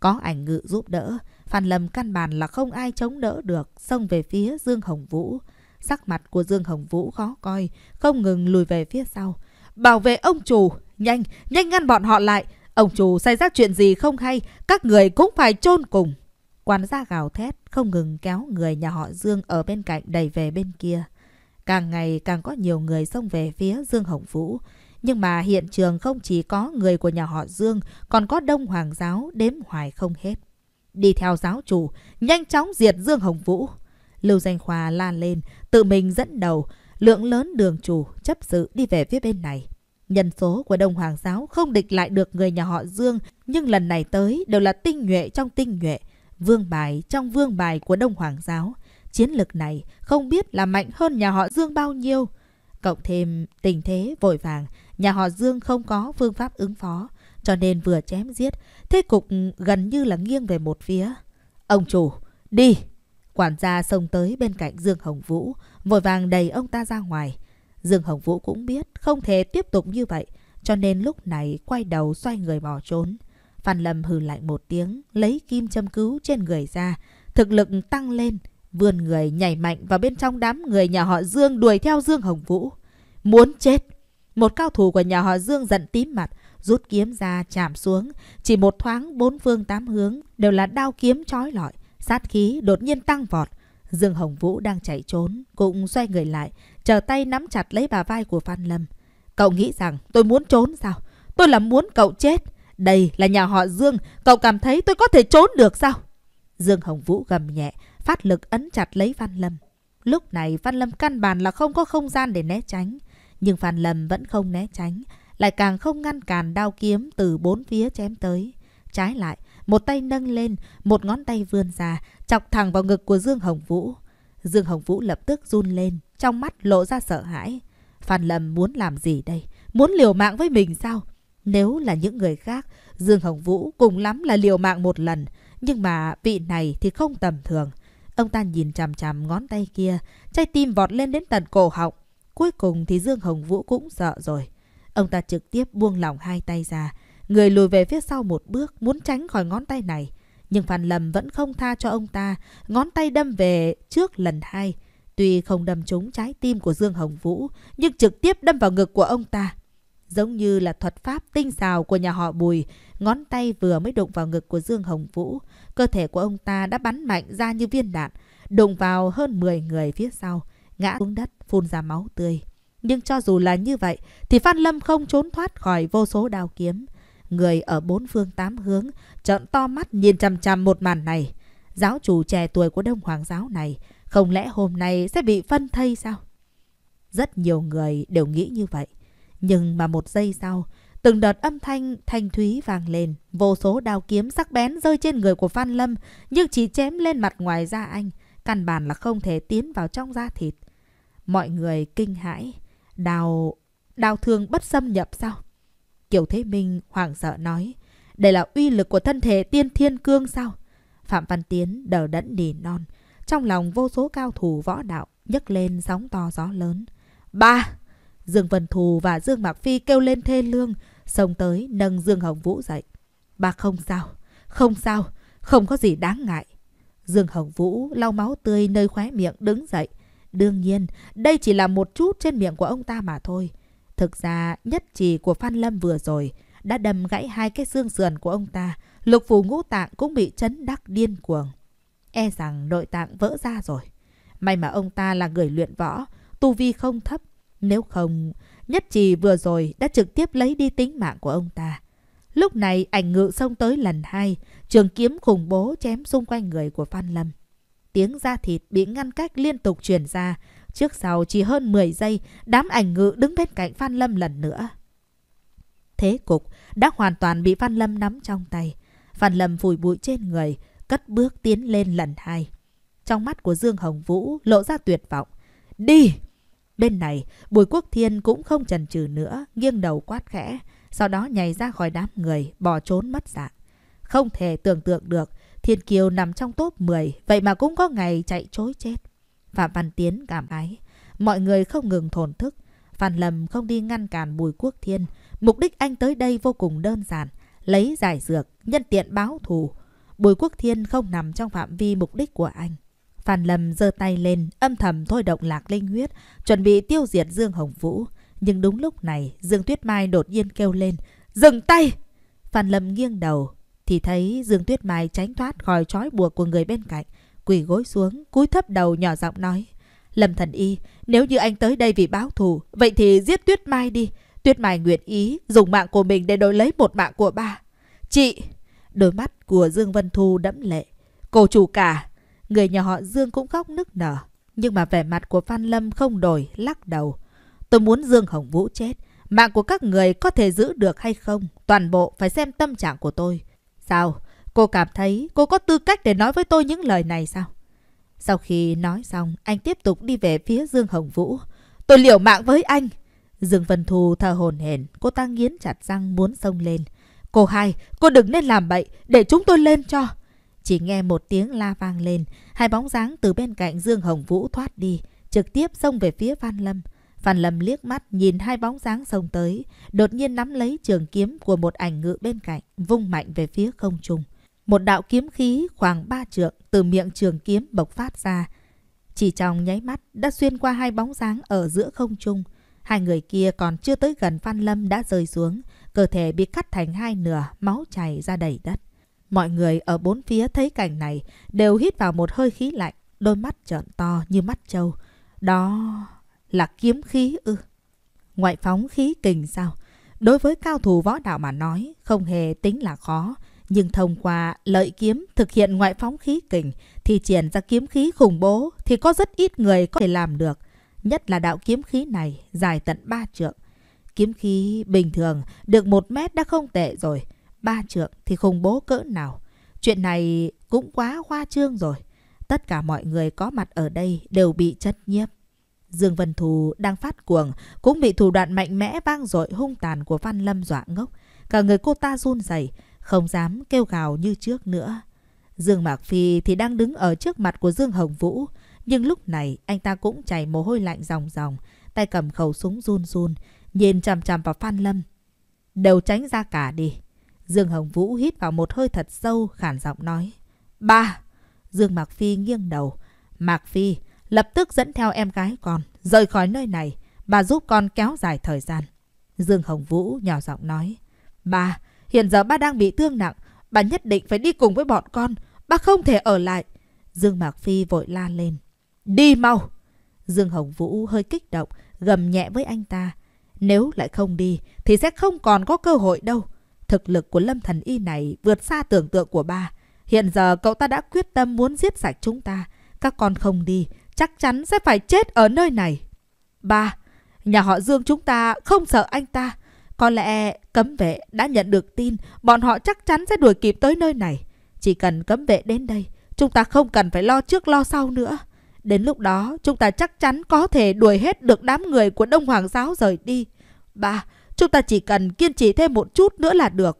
Có ảnh ngự giúp đỡ, Phan Lâm căn bản là không ai chống đỡ được, xông về phía Dương Hồng Vũ. Sắc mặt của Dương Hồng Vũ khó coi, không ngừng lùi về phía sau. Bảo vệ ông chủ, nhanh, nhanh ngăn bọn họ lại. Ông chủ xảy ra chuyện gì không hay, các người cũng phải chôn cùng. Quan gia gào thét, không ngừng kéo người nhà họ Dương ở bên cạnh đẩy về bên kia. Càng ngày càng có nhiều người xông về phía Dương Hồng Vũ. Nhưng mà hiện trường không chỉ có người của nhà họ Dương, còn có đông hoàng giáo đếm hoài không hết đi theo giáo chủ, nhanh chóng diệt Dương Hồng Vũ. Lưu Danh Khoa lan lên, tự mình dẫn đầu, lượng lớn đường chủ chấp sự đi về phía bên này. Nhân số của Đông Hoàng giáo không địch lại được người nhà họ Dương, nhưng lần này tới đều là tinh nhuệ trong tinh nhuệ, vương bài trong vương bài của Đông Hoàng giáo. Chiến lực này không biết là mạnh hơn nhà họ Dương bao nhiêu. Cộng thêm tình thế vội vàng, nhà họ Dương không có phương pháp ứng phó cho nên vừa chém giết, thế cục gần như là nghiêng về một phía. Ông chủ, đi! Quản gia xông tới bên cạnh Dương Hồng Vũ, vội vàng đẩy ông ta ra ngoài. Dương Hồng Vũ cũng biết không thể tiếp tục như vậy, cho nên lúc này quay đầu xoay người bỏ trốn. Phan Lâm hừ lại một tiếng, lấy kim châm cứu trên người ra, thực lực tăng lên, vươn người nhảy mạnh vào bên trong đám người nhà họ Dương đuổi theo Dương Hồng Vũ. Muốn chết! Một cao thủ của nhà họ Dương giận tím mặt, rút kiếm ra chạm xuống. Chỉ một thoáng bốn phương tám hướng đều là đao kiếm trói lọi, sát khí đột nhiên tăng vọt. Dương Hồng Vũ đang chạy trốn, cũng xoay người lại, chờ tay nắm chặt lấy bà vai của Phan Lâm. Cậu nghĩ rằng tôi muốn trốn sao? Tôi là muốn cậu chết. Đây là nhà họ Dương, cậu cảm thấy tôi có thể trốn được sao? Dương Hồng Vũ gầm nhẹ, phát lực ấn chặt lấy Phan Lâm. Lúc này Phan Lâm căn bản là không có không gian để né tránh. Nhưng Phan Lâm vẫn không né tránh lại càng không ngăn cản đao kiếm từ bốn phía chém tới. Trái lại, một tay nâng lên, một ngón tay vươn ra, chọc thẳng vào ngực của Dương Hồng Vũ. Dương Hồng Vũ lập tức run lên, trong mắt lộ ra sợ hãi. Phan Lâm muốn làm gì đây? Muốn liều mạng với mình sao? Nếu là những người khác, Dương Hồng Vũ cùng lắm là liều mạng một lần. Nhưng mà vị này thì không tầm thường. Ông ta nhìn chằm chằm ngón tay kia, trái tim vọt lên đến tận cổ họng. Cuối cùng thì Dương Hồng Vũ cũng sợ rồi. Ông ta trực tiếp buông lỏng hai tay ra, người lùi về phía sau một bước muốn tránh khỏi ngón tay này. Nhưng Phan Lâm vẫn không tha cho ông ta, ngón tay đâm về trước lần hai. Tuy không đâm trúng trái tim của Dương Hồng Vũ, nhưng trực tiếp đâm vào ngực của ông ta. Giống như là thuật pháp tinh xào của nhà họ Bùi, ngón tay vừa mới đụng vào ngực của Dương Hồng Vũ. Cơ thể của ông ta đã bắn mạnh ra như viên đạn, đụng vào hơn 10 người phía sau, ngã xuống đất, phun ra máu tươi. Nhưng cho dù là như vậy, thì Phan Lâm không trốn thoát khỏi vô số đao kiếm. Người ở bốn phương tám hướng, trợn to mắt nhìn chằm chằm một màn này. Giáo chủ trẻ tuổi của Đông Hoàng giáo này, không lẽ hôm nay sẽ bị phân thây sao? Rất nhiều người đều nghĩ như vậy. Nhưng mà một giây sau, từng đợt âm thanh thanh thúy vang lên. Vô số đao kiếm sắc bén rơi trên người của Phan Lâm, nhưng chỉ chém lên mặt ngoài da anh. Căn bản là không thể tiến vào trong da thịt. Mọi người kinh hãi, Đào... đào thương bất xâm nhập sao? Kiều Thế Minh hoảng sợ nói. Đây là uy lực của thân thể tiên thiên cương sao? Phạm Văn Tiến đờ đẫn nỉ non. Trong lòng vô số cao thủ võ đạo nhấc lên sóng to gió lớn. Ba! Dương Vân Thù và Dương Mạc Phi kêu lên thê lương, xông tới nâng Dương Hồng Vũ dậy. ba không sao, không sao, không có gì đáng ngại. Dương Hồng Vũ lau máu tươi nơi khóe miệng đứng dậy, Đương nhiên, đây chỉ là một chút trên miệng của ông ta mà thôi. Thực ra, nhất chỉ của Phan Lâm vừa rồi đã đâm gãy hai cái xương sườn của ông ta. Lục phủ ngũ tạng cũng bị chấn đắc điên cuồng. E rằng nội tạng vỡ ra rồi. May mà ông ta là người luyện võ, tu vi không thấp. Nếu không, nhất trì vừa rồi đã trực tiếp lấy đi tính mạng của ông ta. Lúc này ảnh ngự xông tới lần hai, trường kiếm khủng bố chém xung quanh người của Phan Lâm tiếng da thịt bị ngăn cách liên tục truyền ra. Trước sau chỉ hơn 10 giây, đám ảnh ngự đứng bên cạnh Phan Lâm lần nữa. Thế cục đã hoàn toàn bị Phan Lâm nắm trong tay. Phan Lâm phủi bụi trên người, cất bước tiến lên lần hai. Trong mắt của Dương Hồng Vũ lộ ra tuyệt vọng. Đi! Bên này, Bùi Quốc Thiên cũng không chần chừ nữa, nghiêng đầu quát khẽ, sau đó nhảy ra khỏi đám người, bỏ trốn mất dạng. Không thể tưởng tượng được, Thiên Kiều nằm trong top 10, vậy mà cũng có ngày chạy chối chết. Phạm Văn Tiến cảm ái. Mọi người không ngừng thổn thức. Phan Lâm không đi ngăn cản Bùi Quốc Thiên. Mục đích anh tới đây vô cùng đơn giản. Lấy giải dược, nhân tiện báo thù. Bùi Quốc Thiên không nằm trong phạm vi mục đích của anh. Phan Lâm giơ tay lên, âm thầm thôi động lạc linh huyết, chuẩn bị tiêu diệt Dương Hồng Vũ. Nhưng đúng lúc này, Dương Tuyết Mai đột nhiên kêu lên, dừng tay! Phan Lâm nghiêng đầu, thì thấy Dương Tuyết Mai tránh thoát khỏi trói buộc của người bên cạnh, quỳ gối xuống, cúi thấp đầu nhỏ giọng nói: "Lâm Thần Y, nếu như anh tới đây vì báo thù, vậy thì giết Tuyết Mai đi. Tuyết Mai nguyện ý dùng mạng của mình để đổi lấy một mạng của ba." "Chị!" Đôi mắt của Dương Vân Thu đẫm lệ. "Cô chủ cả!" Người nhà họ Dương cũng khóc nức nở, nhưng mà vẻ mặt của Phan Lâm không đổi, lắc đầu. "Tôi muốn Dương Hồng Vũ chết." Mạng của các người có thể giữ được hay không, toàn bộ phải xem tâm trạng của tôi. Sao? Cô cảm thấy cô có tư cách để nói với tôi những lời này sao? Sau khi nói xong, anh tiếp tục đi về phía Dương Hồng Vũ. Tôi liều mạng với anh. Dương Vân Thu thở hồn hển, cô ta nghiến chặt răng muốn xông lên. Cô hai, cô đừng nên làm bậy, để chúng tôi lên cho. Chỉ nghe một tiếng la vang lên, hai bóng dáng từ bên cạnh Dương Hồng Vũ thoát đi, trực tiếp xông về phía Văn Lâm. Phan Lâm liếc mắt nhìn hai bóng dáng xông tới, đột nhiên nắm lấy trường kiếm của một ảnh ngự bên cạnh, vung mạnh về phía không trung. Một đạo kiếm khí khoảng ba trượng từ miệng trường kiếm bộc phát ra. Chỉ trong nháy mắt đã xuyên qua hai bóng dáng ở giữa không trung. Hai người kia còn chưa tới gần Phan Lâm đã rơi xuống, cơ thể bị cắt thành hai nửa, máu chảy ra đầy đất. Mọi người ở bốn phía thấy cảnh này đều hít vào một hơi khí lạnh, đôi mắt trợn to như mắt trâu. Đó... Là kiếm khí ư? Ngoại phóng khí kình sao? Đối với cao thủ võ đạo mà nói, không hề tính là khó. Nhưng thông qua lợi kiếm thực hiện ngoại phóng khí kình thì triển ra kiếm khí khủng bố thì có rất ít người có thể làm được. Nhất là đạo kiếm khí này dài tận 3 trượng. Kiếm khí bình thường được 1 mét đã không tệ rồi. 3 trượng thì khủng bố cỡ nào. Chuyện này cũng quá hoa trương rồi. Tất cả mọi người có mặt ở đây đều bị chất nhiếp. Dương Vân Thù đang phát cuồng, cũng bị thủ đoạn mạnh mẽ vang dội hung tàn của Văn Lâm dọa ngốc. Cả người cô ta run rẩy, không dám kêu gào như trước nữa. Dương Mạc Phi thì đang đứng ở trước mặt của Dương Hồng Vũ, nhưng lúc này anh ta cũng chảy mồ hôi lạnh ròng ròng, tay cầm khẩu súng run run, nhìn chằm chằm vào Phan Lâm. Đều tránh ra cả đi. Dương Hồng Vũ hít vào một hơi thật sâu, khản giọng nói. Ba! Dương Mạc Phi nghiêng đầu. Mạc Phi! lập tức dẫn theo em gái con, rời khỏi nơi này, bà giúp con kéo dài thời gian. Dương Hồng Vũ nhỏ giọng nói, Bà, hiện giờ ba đang bị thương nặng, bà nhất định phải đi cùng với bọn con, ba không thể ở lại. Dương Mạc Phi vội la lên, Đi mau! Dương Hồng Vũ hơi kích động, gầm nhẹ với anh ta. Nếu lại không đi thì sẽ không còn có cơ hội đâu. Thực lực của Lâm Thần Y này vượt xa tưởng tượng của ba. Hiện giờ cậu ta đã quyết tâm muốn giết sạch chúng ta. Các con không đi chắc chắn sẽ phải chết ở nơi này. Ba, nhà họ Dương chúng ta không sợ anh ta. Có lẽ cấm vệ đã nhận được tin bọn họ chắc chắn sẽ đuổi kịp tới nơi này. Chỉ cần cấm vệ đến đây, chúng ta không cần phải lo trước lo sau nữa. Đến lúc đó, chúng ta chắc chắn có thể đuổi hết được đám người của Đông Hoàng giáo rời đi. Ba, chúng ta chỉ cần kiên trì thêm một chút nữa là được.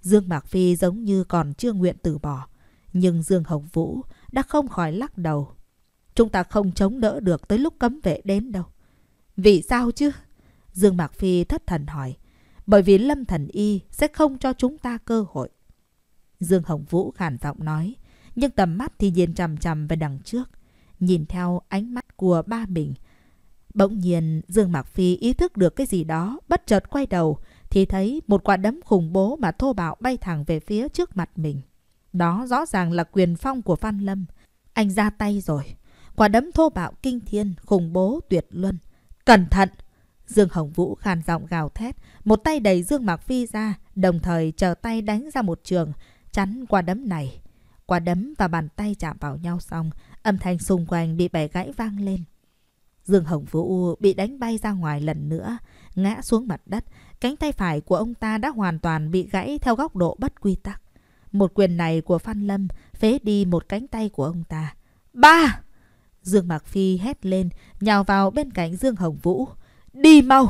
Dương Mạc Phi giống như còn chưa nguyện từ bỏ. Nhưng Dương Hồng Vũ đã không khỏi lắc đầu Chúng ta không chống đỡ được tới lúc cấm vệ đến đâu. Vì sao chứ? Dương Mạc Phi thất thần hỏi. Bởi vì Lâm Thần Y sẽ không cho chúng ta cơ hội. Dương Hồng Vũ khản giọng nói. Nhưng tầm mắt thì nhìn chằm chằm về đằng trước. Nhìn theo ánh mắt của ba mình. Bỗng nhiên Dương Mạc Phi ý thức được cái gì đó. Bất chợt quay đầu thì thấy một quả đấm khủng bố mà thô bạo bay thẳng về phía trước mặt mình. Đó rõ ràng là quyền phong của Phan Lâm. Anh ra tay rồi quả đấm thô bạo kinh thiên, khủng bố tuyệt luân. Cẩn thận! Dương Hồng Vũ khàn giọng gào thét, một tay đẩy Dương Mạc Phi ra, đồng thời chờ tay đánh ra một trường, chắn quả đấm này. Quả đấm và bàn tay chạm vào nhau xong, âm thanh xung quanh bị bẻ gãy vang lên. Dương Hồng Vũ bị đánh bay ra ngoài lần nữa, ngã xuống mặt đất, cánh tay phải của ông ta đã hoàn toàn bị gãy theo góc độ bất quy tắc. Một quyền này của Phan Lâm phế đi một cánh tay của ông ta. Ba! Dương Mạc Phi hét lên, nhào vào bên cạnh Dương Hồng Vũ. Đi mau!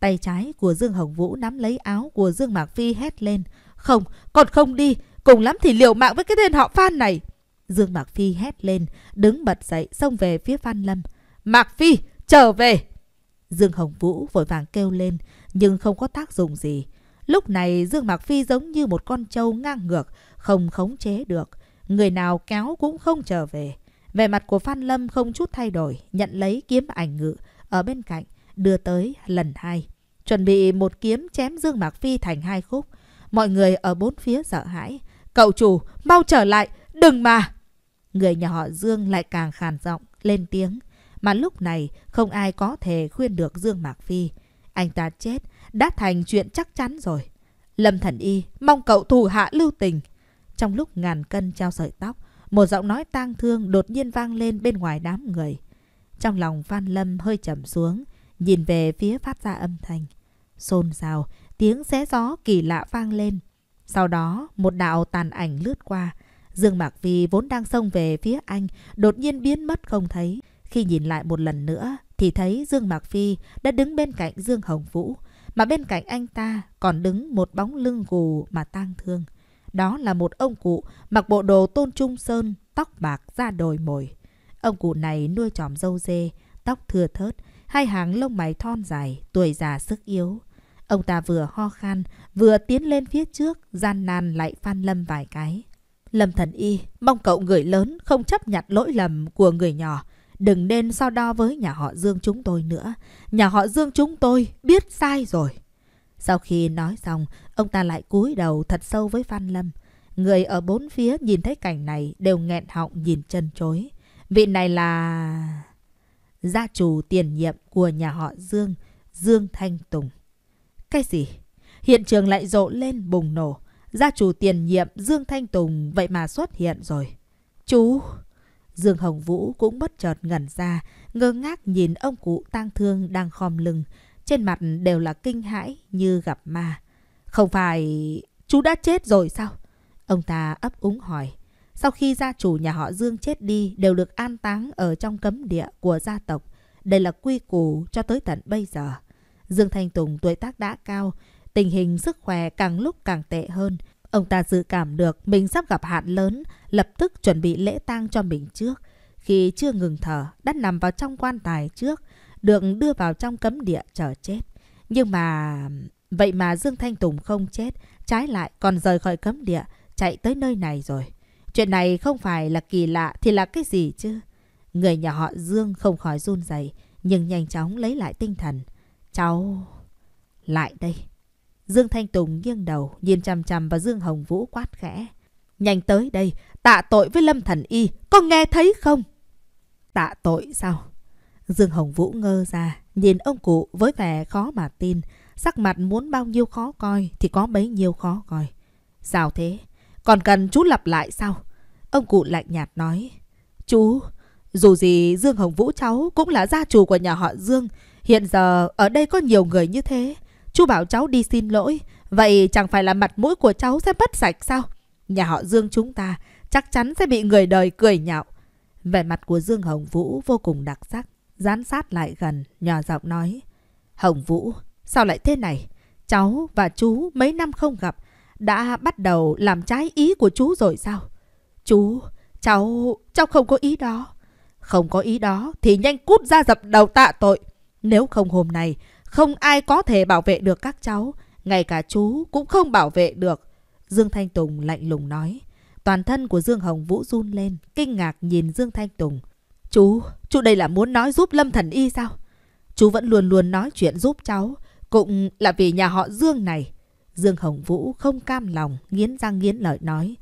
Tay trái của Dương Hồng Vũ nắm lấy áo của Dương Mạc Phi hét lên. Không, còn không đi, cùng lắm thì liều mạng với cái tên họ Phan này. Dương Mạc Phi hét lên, đứng bật dậy xông về phía Phan Lâm. Mạc Phi, trở về! Dương Hồng Vũ vội vàng kêu lên, nhưng không có tác dụng gì. Lúc này Dương Mạc Phi giống như một con trâu ngang ngược, không khống chế được. Người nào kéo cũng không trở về về mặt của Phan Lâm không chút thay đổi, nhận lấy kiếm ảnh ngự ở bên cạnh, đưa tới lần hai. Chuẩn bị một kiếm chém Dương Mạc Phi thành hai khúc. Mọi người ở bốn phía sợ hãi. Cậu chủ, mau trở lại, đừng mà! Người nhà họ Dương lại càng khàn giọng, lên tiếng. Mà lúc này không ai có thể khuyên được Dương Mạc Phi. Anh ta chết, đã thành chuyện chắc chắn rồi. Lâm Thần Y, mong cậu thủ hạ lưu tình. Trong lúc ngàn cân treo sợi tóc, một giọng nói tang thương đột nhiên vang lên bên ngoài đám người. Trong lòng Phan Lâm hơi trầm xuống, nhìn về phía phát ra âm thanh. Xôn xao, tiếng xé gió kỳ lạ vang lên. Sau đó, một đạo tàn ảnh lướt qua. Dương Mạc Vi vốn đang xông về phía anh, đột nhiên biến mất không thấy. Khi nhìn lại một lần nữa, thì thấy Dương Mạc Phi đã đứng bên cạnh Dương Hồng Vũ, mà bên cạnh anh ta còn đứng một bóng lưng gù mà tang thương. Đó là một ông cụ mặc bộ đồ tôn trung sơn, tóc bạc da đồi mồi. Ông cụ này nuôi tròm dâu dê, tóc thừa thớt, hai hàng lông mày thon dài, tuổi già sức yếu. Ông ta vừa ho khan, vừa tiến lên phía trước, gian nan lại phan Lâm vài cái. Lâm thần y, mong cậu người lớn không chấp nhận lỗi lầm của người nhỏ. Đừng nên so đo với nhà họ Dương chúng tôi nữa. Nhà họ Dương chúng tôi biết sai rồi. Sau khi nói xong, ông ta lại cúi đầu thật sâu với Phan Lâm. Người ở bốn phía nhìn thấy cảnh này đều nghẹn họng nhìn chân chối. Vị này là... Gia chủ tiền nhiệm của nhà họ Dương, Dương Thanh Tùng. Cái gì? Hiện trường lại rộ lên bùng nổ. Gia chủ tiền nhiệm Dương Thanh Tùng vậy mà xuất hiện rồi. Chú... Dương Hồng Vũ cũng bất chợt ngẩn ra, ngơ ngác nhìn ông cụ tang thương đang khom lưng. Trên mặt đều là kinh hãi như gặp ma. Không phải chú đã chết rồi sao? Ông ta ấp úng hỏi. Sau khi gia chủ nhà họ Dương chết đi đều được an táng ở trong cấm địa của gia tộc. Đây là quy củ cho tới tận bây giờ. Dương Thanh Tùng tuổi tác đã cao, tình hình sức khỏe càng lúc càng tệ hơn. Ông ta dự cảm được mình sắp gặp hạn lớn, lập tức chuẩn bị lễ tang cho mình trước. Khi chưa ngừng thở, đã nằm vào trong quan tài trước, được đưa vào trong cấm địa chờ chết. Nhưng mà... Vậy mà Dương Thanh Tùng không chết, trái lại còn rời khỏi cấm địa, chạy tới nơi này rồi. Chuyện này không phải là kỳ lạ thì là cái gì chứ? Người nhà họ Dương không khỏi run rẩy nhưng nhanh chóng lấy lại tinh thần. Cháu... Lại đây. Dương Thanh Tùng nghiêng đầu, nhìn chằm chằm vào Dương Hồng Vũ quát khẽ. Nhanh tới đây, tạ tội với Lâm Thần Y, có nghe thấy không? Tạ tội sao? Dương Hồng Vũ ngơ ra, nhìn ông cụ với vẻ khó mà tin. Sắc mặt muốn bao nhiêu khó coi thì có bấy nhiêu khó coi. Sao thế? Còn cần chú lặp lại sao? Ông cụ lạnh nhạt nói. Chú, dù gì Dương Hồng Vũ cháu cũng là gia chủ của nhà họ Dương. Hiện giờ ở đây có nhiều người như thế. Chú bảo cháu đi xin lỗi. Vậy chẳng phải là mặt mũi của cháu sẽ mất sạch sao? Nhà họ Dương chúng ta chắc chắn sẽ bị người đời cười nhạo. Vẻ mặt của Dương Hồng Vũ vô cùng đặc sắc dán sát lại gần, nhỏ giọng nói. Hồng Vũ, sao lại thế này? Cháu và chú mấy năm không gặp, đã bắt đầu làm trái ý của chú rồi sao? Chú, cháu, cháu không có ý đó. Không có ý đó thì nhanh cút ra dập đầu tạ tội. Nếu không hôm nay, không ai có thể bảo vệ được các cháu, ngay cả chú cũng không bảo vệ được. Dương Thanh Tùng lạnh lùng nói. Toàn thân của Dương Hồng Vũ run lên, kinh ngạc nhìn Dương Thanh Tùng. Chú, chú đây là muốn nói giúp Lâm Thần Y sao? Chú vẫn luôn luôn nói chuyện giúp cháu, cũng là vì nhà họ Dương này. Dương Hồng Vũ không cam lòng, nghiến răng nghiến lợi nói.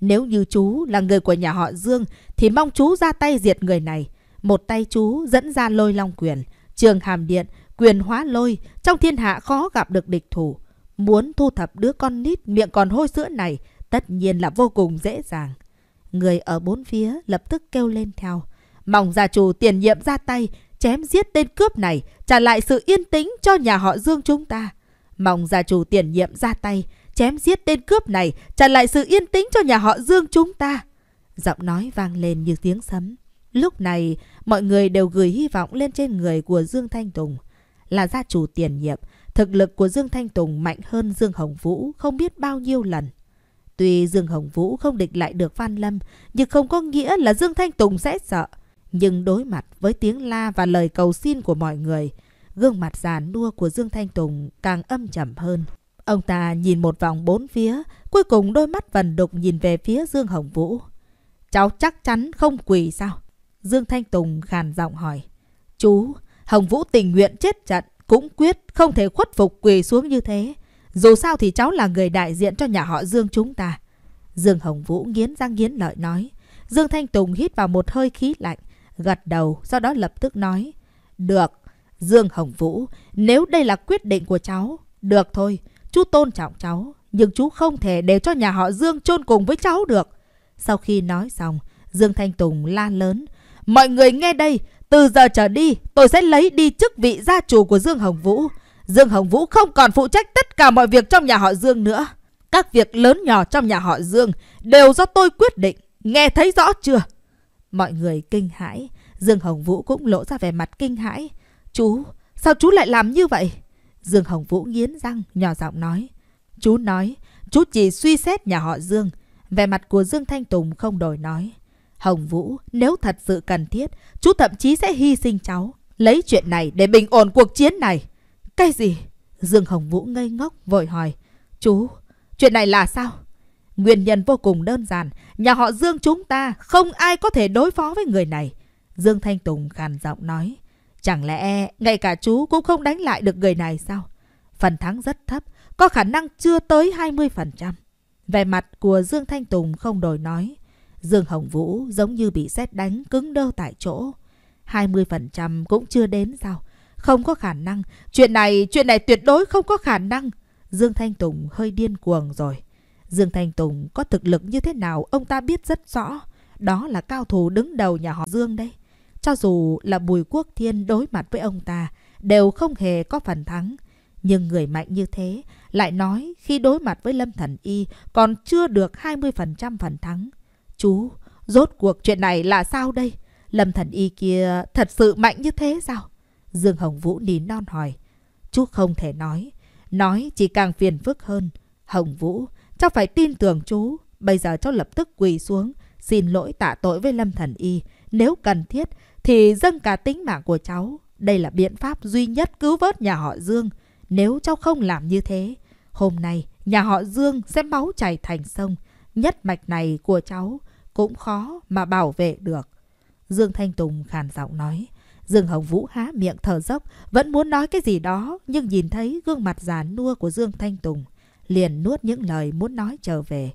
Nếu như chú là người của nhà họ Dương thì mong chú ra tay diệt người này. Một tay chú dẫn ra lôi long quyền, trường hàm điện, quyền hóa lôi, trong thiên hạ khó gặp được địch thủ. Muốn thu thập đứa con nít miệng còn hôi sữa này tất nhiên là vô cùng dễ dàng. Người ở bốn phía lập tức kêu lên theo. Mong gia chủ tiền nhiệm ra tay, chém giết tên cướp này, trả lại sự yên tĩnh cho nhà họ Dương chúng ta. Mong gia chủ tiền nhiệm ra tay, chém giết tên cướp này, trả lại sự yên tĩnh cho nhà họ Dương chúng ta. Giọng nói vang lên như tiếng sấm. Lúc này, mọi người đều gửi hy vọng lên trên người của Dương Thanh Tùng. Là gia chủ tiền nhiệm, thực lực của Dương Thanh Tùng mạnh hơn Dương Hồng Vũ không biết bao nhiêu lần. Tuy Dương Hồng Vũ không địch lại được Phan Lâm, nhưng không có nghĩa là Dương Thanh Tùng sẽ sợ. Nhưng đối mặt với tiếng la và lời cầu xin của mọi người, gương mặt già nua của Dương Thanh Tùng càng âm trầm hơn. Ông ta nhìn một vòng bốn phía, cuối cùng đôi mắt vần đục nhìn về phía Dương Hồng Vũ. Cháu chắc chắn không quỳ sao? Dương Thanh Tùng khàn giọng hỏi. Chú, Hồng Vũ tình nguyện chết trận, cũng quyết không thể khuất phục quỳ xuống như thế. Dù sao thì cháu là người đại diện cho nhà họ Dương chúng ta. Dương Hồng Vũ nghiến răng nghiến lợi nói. Dương Thanh Tùng hít vào một hơi khí lạnh gật đầu, sau đó lập tức nói. Được, Dương Hồng Vũ, nếu đây là quyết định của cháu, được thôi, chú tôn trọng cháu, nhưng chú không thể để cho nhà họ Dương chôn cùng với cháu được. Sau khi nói xong, Dương Thanh Tùng la lớn. Mọi người nghe đây, từ giờ trở đi, tôi sẽ lấy đi chức vị gia chủ của Dương Hồng Vũ. Dương Hồng Vũ không còn phụ trách tất cả mọi việc trong nhà họ Dương nữa. Các việc lớn nhỏ trong nhà họ Dương đều do tôi quyết định. Nghe thấy rõ chưa? Mọi người kinh hãi, Dương Hồng Vũ cũng lộ ra vẻ mặt kinh hãi. Chú, sao chú lại làm như vậy? Dương Hồng Vũ nghiến răng, nhỏ giọng nói. Chú nói, chú chỉ suy xét nhà họ Dương. Vẻ mặt của Dương Thanh Tùng không đổi nói. Hồng Vũ, nếu thật sự cần thiết, chú thậm chí sẽ hy sinh cháu. Lấy chuyện này để bình ổn cuộc chiến này. Cái gì? Dương Hồng Vũ ngây ngốc, vội hỏi. Chú, chuyện này là sao? Nguyên nhân vô cùng đơn giản, nhà họ Dương chúng ta không ai có thể đối phó với người này. Dương Thanh Tùng khàn giọng nói, chẳng lẽ ngay cả chú cũng không đánh lại được người này sao? Phần thắng rất thấp, có khả năng chưa tới 20%. Về mặt của Dương Thanh Tùng không đổi nói. Dương Hồng Vũ giống như bị xét đánh cứng đơ tại chỗ. 20% cũng chưa đến sao? Không có khả năng. Chuyện này, chuyện này tuyệt đối không có khả năng. Dương Thanh Tùng hơi điên cuồng rồi. Dương Thanh Tùng có thực lực như thế nào ông ta biết rất rõ. Đó là cao thủ đứng đầu nhà họ Dương đây. Cho dù là Bùi Quốc Thiên đối mặt với ông ta, đều không hề có phần thắng. Nhưng người mạnh như thế lại nói khi đối mặt với Lâm Thần Y còn chưa được 20% phần thắng. Chú, rốt cuộc chuyện này là sao đây? Lâm Thần Y kia thật sự mạnh như thế sao? Dương Hồng Vũ nín non hỏi. Chú không thể nói. Nói chỉ càng phiền phức hơn. Hồng Vũ, Cháu phải tin tưởng chú. Bây giờ cháu lập tức quỳ xuống, xin lỗi tạ tội với Lâm Thần Y. Nếu cần thiết thì dâng cả tính mạng của cháu. Đây là biện pháp duy nhất cứu vớt nhà họ Dương. Nếu cháu không làm như thế, hôm nay nhà họ Dương sẽ máu chảy thành sông. Nhất mạch này của cháu cũng khó mà bảo vệ được. Dương Thanh Tùng khàn giọng nói. Dương Hồng Vũ há miệng thở dốc, vẫn muốn nói cái gì đó, nhưng nhìn thấy gương mặt già nua của Dương Thanh Tùng liền nuốt những lời muốn nói trở về.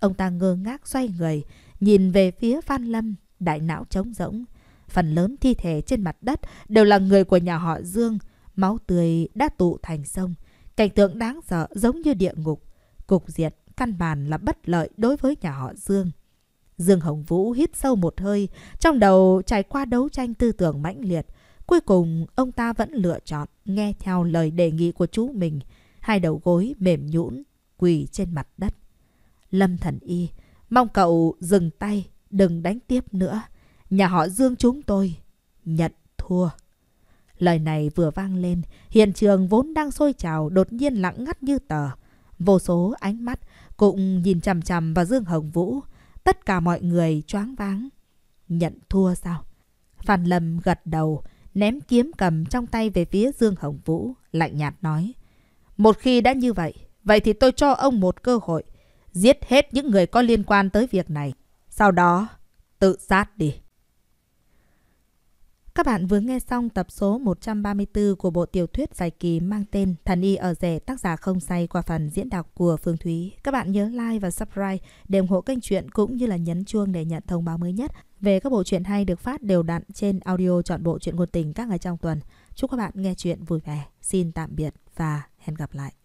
Ông ta ngơ ngác xoay người, nhìn về phía Phan Lâm, đại não trống rỗng. Phần lớn thi thể trên mặt đất đều là người của nhà họ Dương, máu tươi đã tụ thành sông. Cảnh tượng đáng sợ giống như địa ngục. Cục diện căn bản là bất lợi đối với nhà họ Dương. Dương Hồng Vũ hít sâu một hơi, trong đầu trải qua đấu tranh tư tưởng mãnh liệt. Cuối cùng, ông ta vẫn lựa chọn nghe theo lời đề nghị của chú mình – hai đầu gối mềm nhũn quỳ trên mặt đất. Lâm Thần Y, mong cậu dừng tay, đừng đánh tiếp nữa. Nhà họ Dương chúng tôi nhận thua. Lời này vừa vang lên, hiện trường vốn đang sôi trào đột nhiên lặng ngắt như tờ. Vô số ánh mắt cũng nhìn chằm chằm vào Dương Hồng Vũ. Tất cả mọi người choáng váng. Nhận thua sao? Phan Lâm gật đầu, ném kiếm cầm trong tay về phía Dương Hồng Vũ, lạnh nhạt nói. Một khi đã như vậy, vậy thì tôi cho ông một cơ hội. Giết hết những người có liên quan tới việc này. Sau đó, tự sát đi. Các bạn vừa nghe xong tập số 134 của bộ tiểu thuyết dài kỳ mang tên Thần y ở rẻ tác giả không say qua phần diễn đọc của Phương Thúy. Các bạn nhớ like và subscribe để ủng hộ kênh truyện cũng như là nhấn chuông để nhận thông báo mới nhất về các bộ truyện hay được phát đều đặn trên audio chọn bộ truyện ngôn tình các ngày trong tuần. Chúc các bạn nghe chuyện vui vẻ. Xin tạm biệt và Hẹn gặp lại.